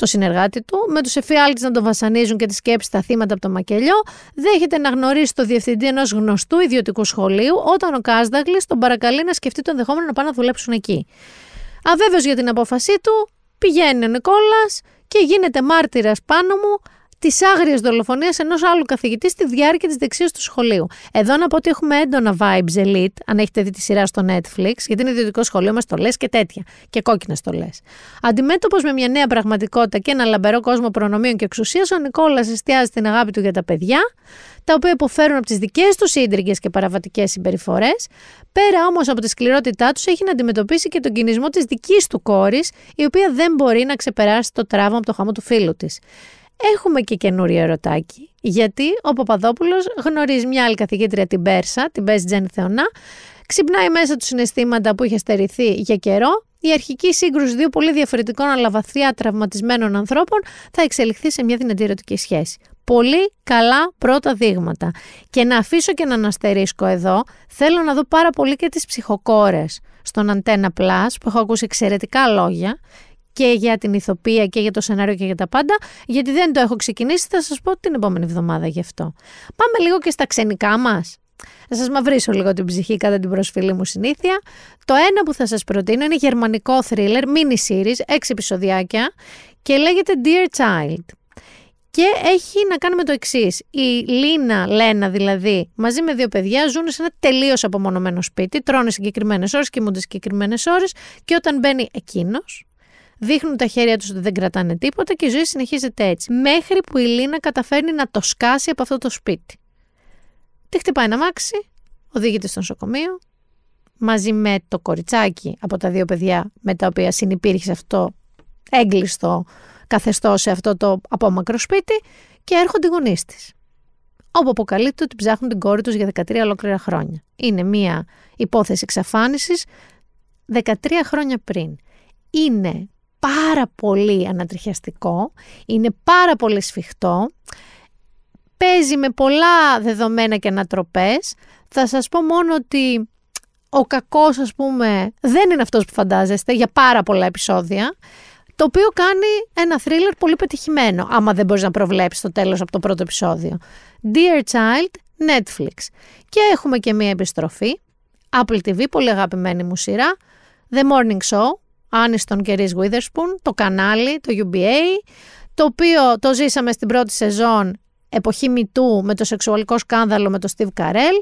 το συνεργάτη του, με τους εφιάλτες να τον βασανίζουν και τη σκέψη τα θύματα από το μακελιό, δέχεται να γνωρίσει το διευθυντή ενός γνωστού ιδιωτικού σχολείου, όταν ο Κάσδαγκλη τον παρακαλεί να σκεφτεί το ενδεχόμενο να πάνε να δουλέψουν εκεί. Αβέβαιος για την απόφασή του, πηγαίνει ο Νικόλας και γίνεται μάρτυρας πάνω μου Τη άγρια δολοφονία ενός άλλου καθηγητή στη διάρκεια της δεξία του σχολείου. Εδώ να πω ότι έχουμε έντονα vibes elite, αν έχετε δει τη σειρά στο Netflix, γιατί είναι ιδιωτικό σχολείο μας το λες και τέτοια. Και κόκκινες το λες. Αντιμέτωπος με μια νέα πραγματικότητα και ένα λαμπερό κόσμο προνομίων και εξουσίας, ο Νικόλας εστιάζει την αγάπη του για τα παιδιά, τα οποία υποφέρουν από τις δικές τους ίντρικε και παραβατικές συμπεριφορές. Πέρα όμως από τη σκληρότητά τους, έχει να αντιμετωπίσει και τον κινησμό της δικής του κόρης, η οποία δεν μπορεί να ξεπεράσει το τραύμα από το χαμό του φίλου της. Έχουμε και καινούριο ερωτάκι, γιατί ο παπαδόπουλος γνωρίζει μια άλλη καθηγήτρια την Πέρσα, την Πέρση Τζέν Θεωνά, ξυπνάει μέσα του συναισθήματα που είχε στερηθεί για καιρό, η αρχική σύγκρουση δύο πολύ διαφορετικών αλλά βαθιά τραυματισμένων ανθρώπων θα εξελιχθεί σε μια δυνατή ερωτική σχέση. Πολύ καλά πρώτα δείγματα. Και να αφήσω και να αναστερίσκω εδώ, θέλω να δω πάρα πολύ και τις ψυχοκόρες στον Αντένα Plus που έχω ακούσει εξαιρετικά λόγια και για την ηθοπία και για το σενάριο και για τα πάντα, γιατί δεν το έχω ξεκινήσει. Θα σας πω την επόμενη εβδομάδα γι' αυτό. Πάμε λίγο και στα ξενικά μας. Θα σας μαυρίσω λίγο την ψυχή κατά την προσφυλή μου συνήθεια. Το ένα που θα σας προτείνω είναι γερμανικό thriller, mini series, 6 επεισοδιάκια και λέγεται Dear Child. Και έχει να κάνει με το εξής. Η Λίνα, Λένα δηλαδή, μαζί με δύο παιδιά ζουν σε ένα τελείως απομονωμένο σπίτι, τρώνε συγκεκριμένες ώρες, κοιμούνται συγκεκριμένες ώρες και όταν μπαίνει εκείνος, δείχνουν τα χέρια τους ότι δεν κρατάνε τίποτα και η ζωή συνεχίζεται έτσι. Μέχρι που η Λίνα καταφέρνει να το σκάσει από αυτό το σπίτι. Τη χτυπάει ένα μάξι, οδηγείται στο νοσοκομείο, μαζί με το κοριτσάκι από τα δύο παιδιά με τα οποία συνυπήρχε σε αυτό έγκλειστο καθεστώς σε αυτό το απόμακρο σπίτι και έρχονται οι γονείς της. Όπου αποκαλύπτει ότι ψάχνουν την κόρη τους για 13 ολόκληρα χρόνια. Είναι μια υπόθεση εξαφάνισης 13 χρόνια πριν. Είναι πάρα πολύ ανατριχιαστικό, είναι πάρα πολύ σφιχτό, παίζει με πολλά δεδομένα και ανατροπές. Θα σας πω μόνο ότι ο κακός, ας πούμε, δεν είναι αυτός που φαντάζεστε για πάρα πολλά επεισόδια, το οποίο κάνει ένα θρίλερ πολύ πετυχημένο, άμα δεν μπορείς να προβλέψεις το τέλος από το πρώτο επεισόδιο. Dear Child, Netflix. Και έχουμε και μία επιστροφή, Apple TV, πολύ αγαπημένη μου σειρά, The Morning Show, Άνιστον και Ρίς Witherspoon, το κανάλι, το UBA, το οποίο το ζήσαμε στην πρώτη σεζόν εποχή Μητού με το σεξουαλικό σκάνδαλο με τον Steve Καρέλ.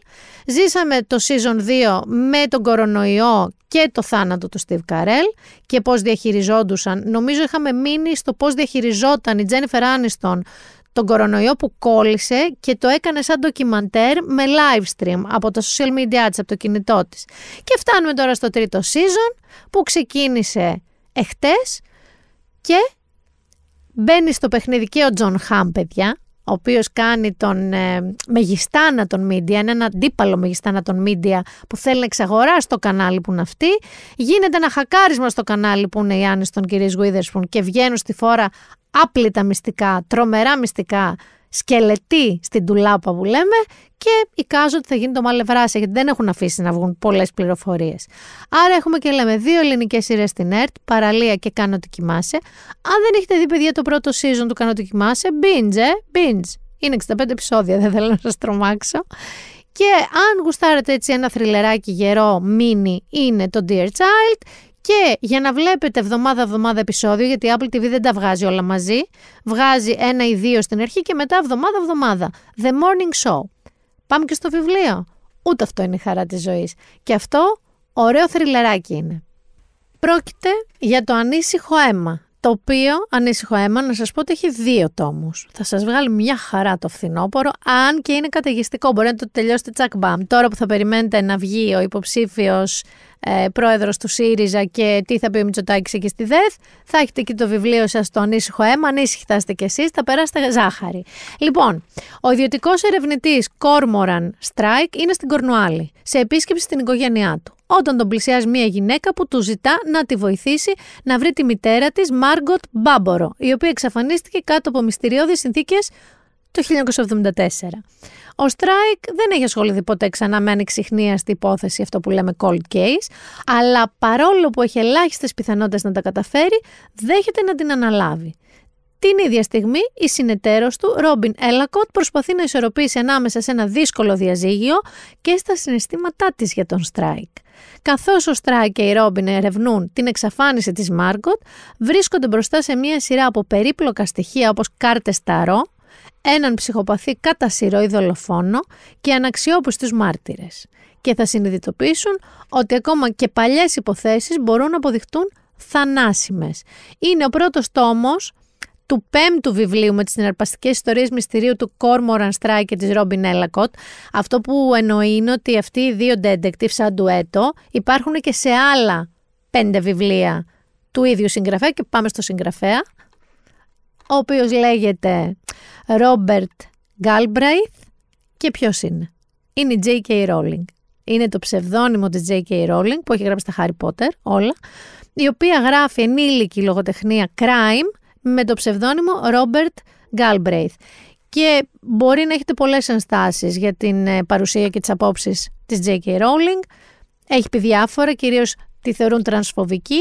Ζήσαμε το season 2 με τον κορονοϊό και το θάνατο του Steve Καρέλ και πώς διαχειριζόντουσαν. Νομίζω είχαμε μείνει στο πώς διαχειριζόταν η Τζένιφερ Άνιστον τον κορονοϊό που κόλλησε και το έκανε σαν ντοκιμαντέρ με live stream από τα social media της, από το κινητό της. Και φτάνουμε τώρα στο τρίτο season που ξεκίνησε εχθές και μπαίνει στο παιχνίδι και ο Τζον Χαμ, παιδιά, ο οποίος κάνει τον ε, μεγιστάνα των μίντια, είναι αντίπαλο μεγιστάνα των μίντια που θέλει να εξαγοράσει το κανάλι που είναι αυτή, γίνεται ένα χακάρισμα στο κανάλι που είναι οι Άννης των κυρίες Γουίδερσπον και βγαίνουν στη φόρα άπλητα μυστικά, τρομερά μυστικά σκελετή στην τουλάπα που λέμε και Κάζο ότι θα γίνει το μαλευράσια γιατί δεν έχουν αφήσει να βγουν πολλές πληροφορίες. Άρα έχουμε και λέμε δύο ελληνικές σειρές στην ΕΡΤ, παραλία και κάνω το κοιμάσαι. Αν δεν έχετε δει παιδιά το πρώτο season του κάνω το κοιμάσαι, binge, ε, binge. Είναι 65 επεισόδια, δεν θέλω να σας τρομάξω. Και αν γουστάρετε έτσι ένα θρυλεράκι γερό, μίνι, είναι το Dear Child και για να βλέπετε εβδομάδα-εβδομάδα επεισόδιο, γιατί η Apple TV δεν τα βγάζει όλα μαζί, βγάζει ένα ή δύο στην αρχή και μετά εβδομάδα-εβδομάδα. The Morning Show. Πάμε και στο βιβλίο. Ούτε αυτό είναι η χαρά της ζωής. Και αυτό ωραίο θριλεράκι είναι. Πρόκειται για το ανήσυχο αίμα. Το οποίο, ανήσυχο αίμα, να σας πω ότι έχει δύο τόμους. Θα σας βγάλει μια χαρά το φθινόπωρο, αν και είναι καταιγιστικό. Μπορεί να το τελειώσετε τσακ μπαμ. Τώρα που θα περιμένετε να βγει ο υποψήφιος ε, πρόεδρος του ΣΥΡΙΖΑ και τι θα πει ο Μητσοτάκης εκεί στη ΔΕΘ. Θα έχετε και το βιβλίο σας στο ανήσυχο αίμα, ανήσυχοι θα είστε κι εσείς. θα περάσετε ζάχαρη. Λοιπόν, ο ιδιωτικός ερευνητής Κόρμοραν Στράικ είναι στην Κορνουάλη, σε επίσκεψη στην οικογένειά του όταν τον πλησιάζει μια γυναίκα που του ζητά να τη βοηθήσει να βρει τη μητέρα της Μάργκοτ Μπάμπορο, η οποία εξαφανίστηκε κάτω από μυστηριώδεις συνθήκες το 1974. Ο Στράικ δεν έχει ασχοληθεί ποτέ ξανά με στην υπόθεση, αυτό που λέμε cold case, αλλά παρόλο που έχει ελάχιστες πιθανότητες να τα καταφέρει, δέχεται να την αναλάβει. Την ίδια στιγμή, η συνεταίρος του, Ρόμπιν Έλακοτ, προσπαθεί να ισορροπήσει ανάμεσα σε ένα δύσκολο διαζύγιο και στα συναισθήματά της για τον Στράικ. Καθώς ο Στράικ και η Ρόμπιν ερευνούν την εξαφάνιση της Μάρκοτ, βρίσκονται μπροστά σε μια σειρά από περίπλοκα στοιχεία όπως κάρτες ταρό, έναν ψυχοπαθή κατά ή δολοφόνο και αναξιόπιστους μάρτυρες και θα συνειδητοποιήσουν ότι ακόμα και παλιές υποθέσεις μπορούν να αποδειχτούν θανάσιμες. Είναι ο πρώτος τόμος του πέμπτου βιβλίου με τις συναρπαστικές ιστορίες μυστηρίου του Κόρμοραν Στράι και της Ρόμπιν Έλακοτ. Αυτό που εννοεί είναι ότι αυτοί οι δύο detective σαν ντουέτο υπάρχουν και σε άλλα πέντε βιβλία του ίδιου συγγραφέα και πάμε στο συγγραφέα ο οποίος λέγεται Ρόμπερτ Γκάλμπραϊθ και ποιος είναι. Είναι η J.K. Rowling. Είναι το ψευδόνυμο της J.K. Rowling που έχει γράψει τα Harry Potter όλα, η οποία γράφει ενήλικη λογοτεχνία crime με το ψευδόνυμο Ρόμπερτ Galbraith. Και μπορεί να έχετε πολλές ενστάσεις για την ε, παρουσία και τις απόψεις της J.K. Rowling. Έχει πει διάφορα, κυρίως τη θεωρούν τρανσφοβική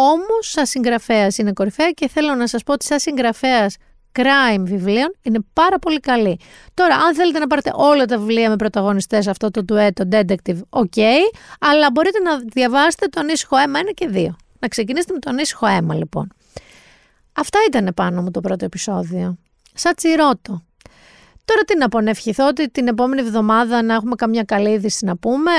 όμως σαν συγγραφέας είναι κορυφαία και θέλω να σας πω ότι σαν συγγραφέας crime βιβλίων είναι πάρα πολύ καλή. Τώρα, αν θέλετε να πάρετε όλα τα βιβλία με πρωταγωνιστές αυτό το τουέτο, το detective, ok, αλλά μπορείτε να διαβάσετε τον ανήσυχο αίμα 1 και 2. Να ξεκινήσετε με τον ανήσυχο αίμα λοιπόν. Αυτά ήταν πάνω μου το πρώτο επεισόδιο. Σαν τσιρότο. Τώρα τι να πω, να ευχηθώ ότι την επόμενη εβδομάδα να έχουμε καμιά καλή είδηση να πούμε.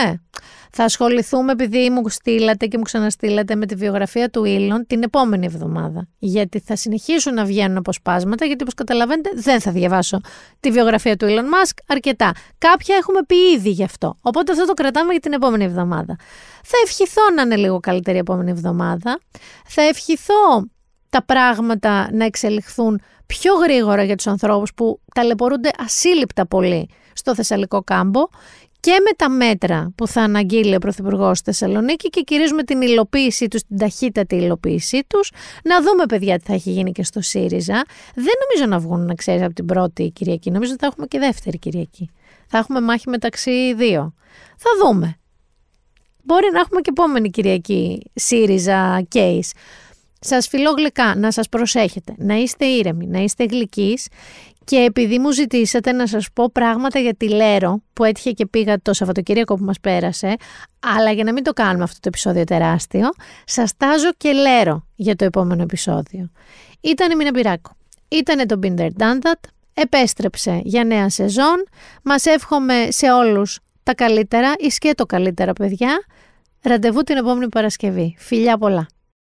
Θα ασχοληθούμε επειδή μου στείλατε και μου ξαναστείλατε με τη βιογραφία του Ήλον την επόμενη εβδομάδα. Γιατί θα συνεχίσουν να βγαίνουν αποσπάσματα, γιατί όπως καταλαβαίνετε δεν θα διαβάσω τη βιογραφία του Ήλον Μάσκ αρκετά. Κάποια έχουμε πει ήδη γι' αυτό. Οπότε αυτό το κρατάμε για την επόμενη εβδομάδα. Θα ευχηθώ να είναι λίγο καλύτερη η επόμενη εβδομάδα. Θα ευχηθώ τα πράγματα να εξελιχθούν πιο γρήγορα για τους ανθρώπους που ταλαιπωρούνται ασύλληπτα πολύ στο Θεσσαλικό κάμπο και με τα μέτρα που θα αναγγείλει ο Πρωθυπουργός στη Θεσσαλονίκη και κυρίως με την υλοποίησή τους, την ταχύτατη υλοποίησή τους. Να δούμε, παιδιά, τι θα έχει γίνει και στο ΣΥΡΙΖΑ. Δεν νομίζω να βγουν, να ξέρεις, από την πρώτη Κυριακή. Νομίζω ότι θα έχουμε και δεύτερη Κυριακή. Θα έχουμε μάχη μεταξύ δύο. Θα δούμε. Μπορεί να έχουμε και επόμενη Κυριακή ΣΥΡΙΖΑ case. Σας φιλώ γλυκά, να σας προσέχετε, να είστε ήρεμοι, να είστε γλυκείς και επειδή μου ζητήσατε να σας πω πράγματα για τη Λέρο που έτυχε και πήγα το Σαββατοκύριακο που μας πέρασε, αλλά για να μην το κάνουμε αυτό το επεισόδιο τεράστιο, σας τάζω και Λέρο για το επόμενο επεισόδιο. Ήταν Ήτανε Μπυράκου, ήτανε το Binder Dandat, επέστρεψε για νέα σεζόν, μας εύχομαι σε όλους τα καλύτερα, ή σκέτο καλύτερα παιδιά, ραντεβού την επόμενη Παρασκευή. Φιλιά πολλά!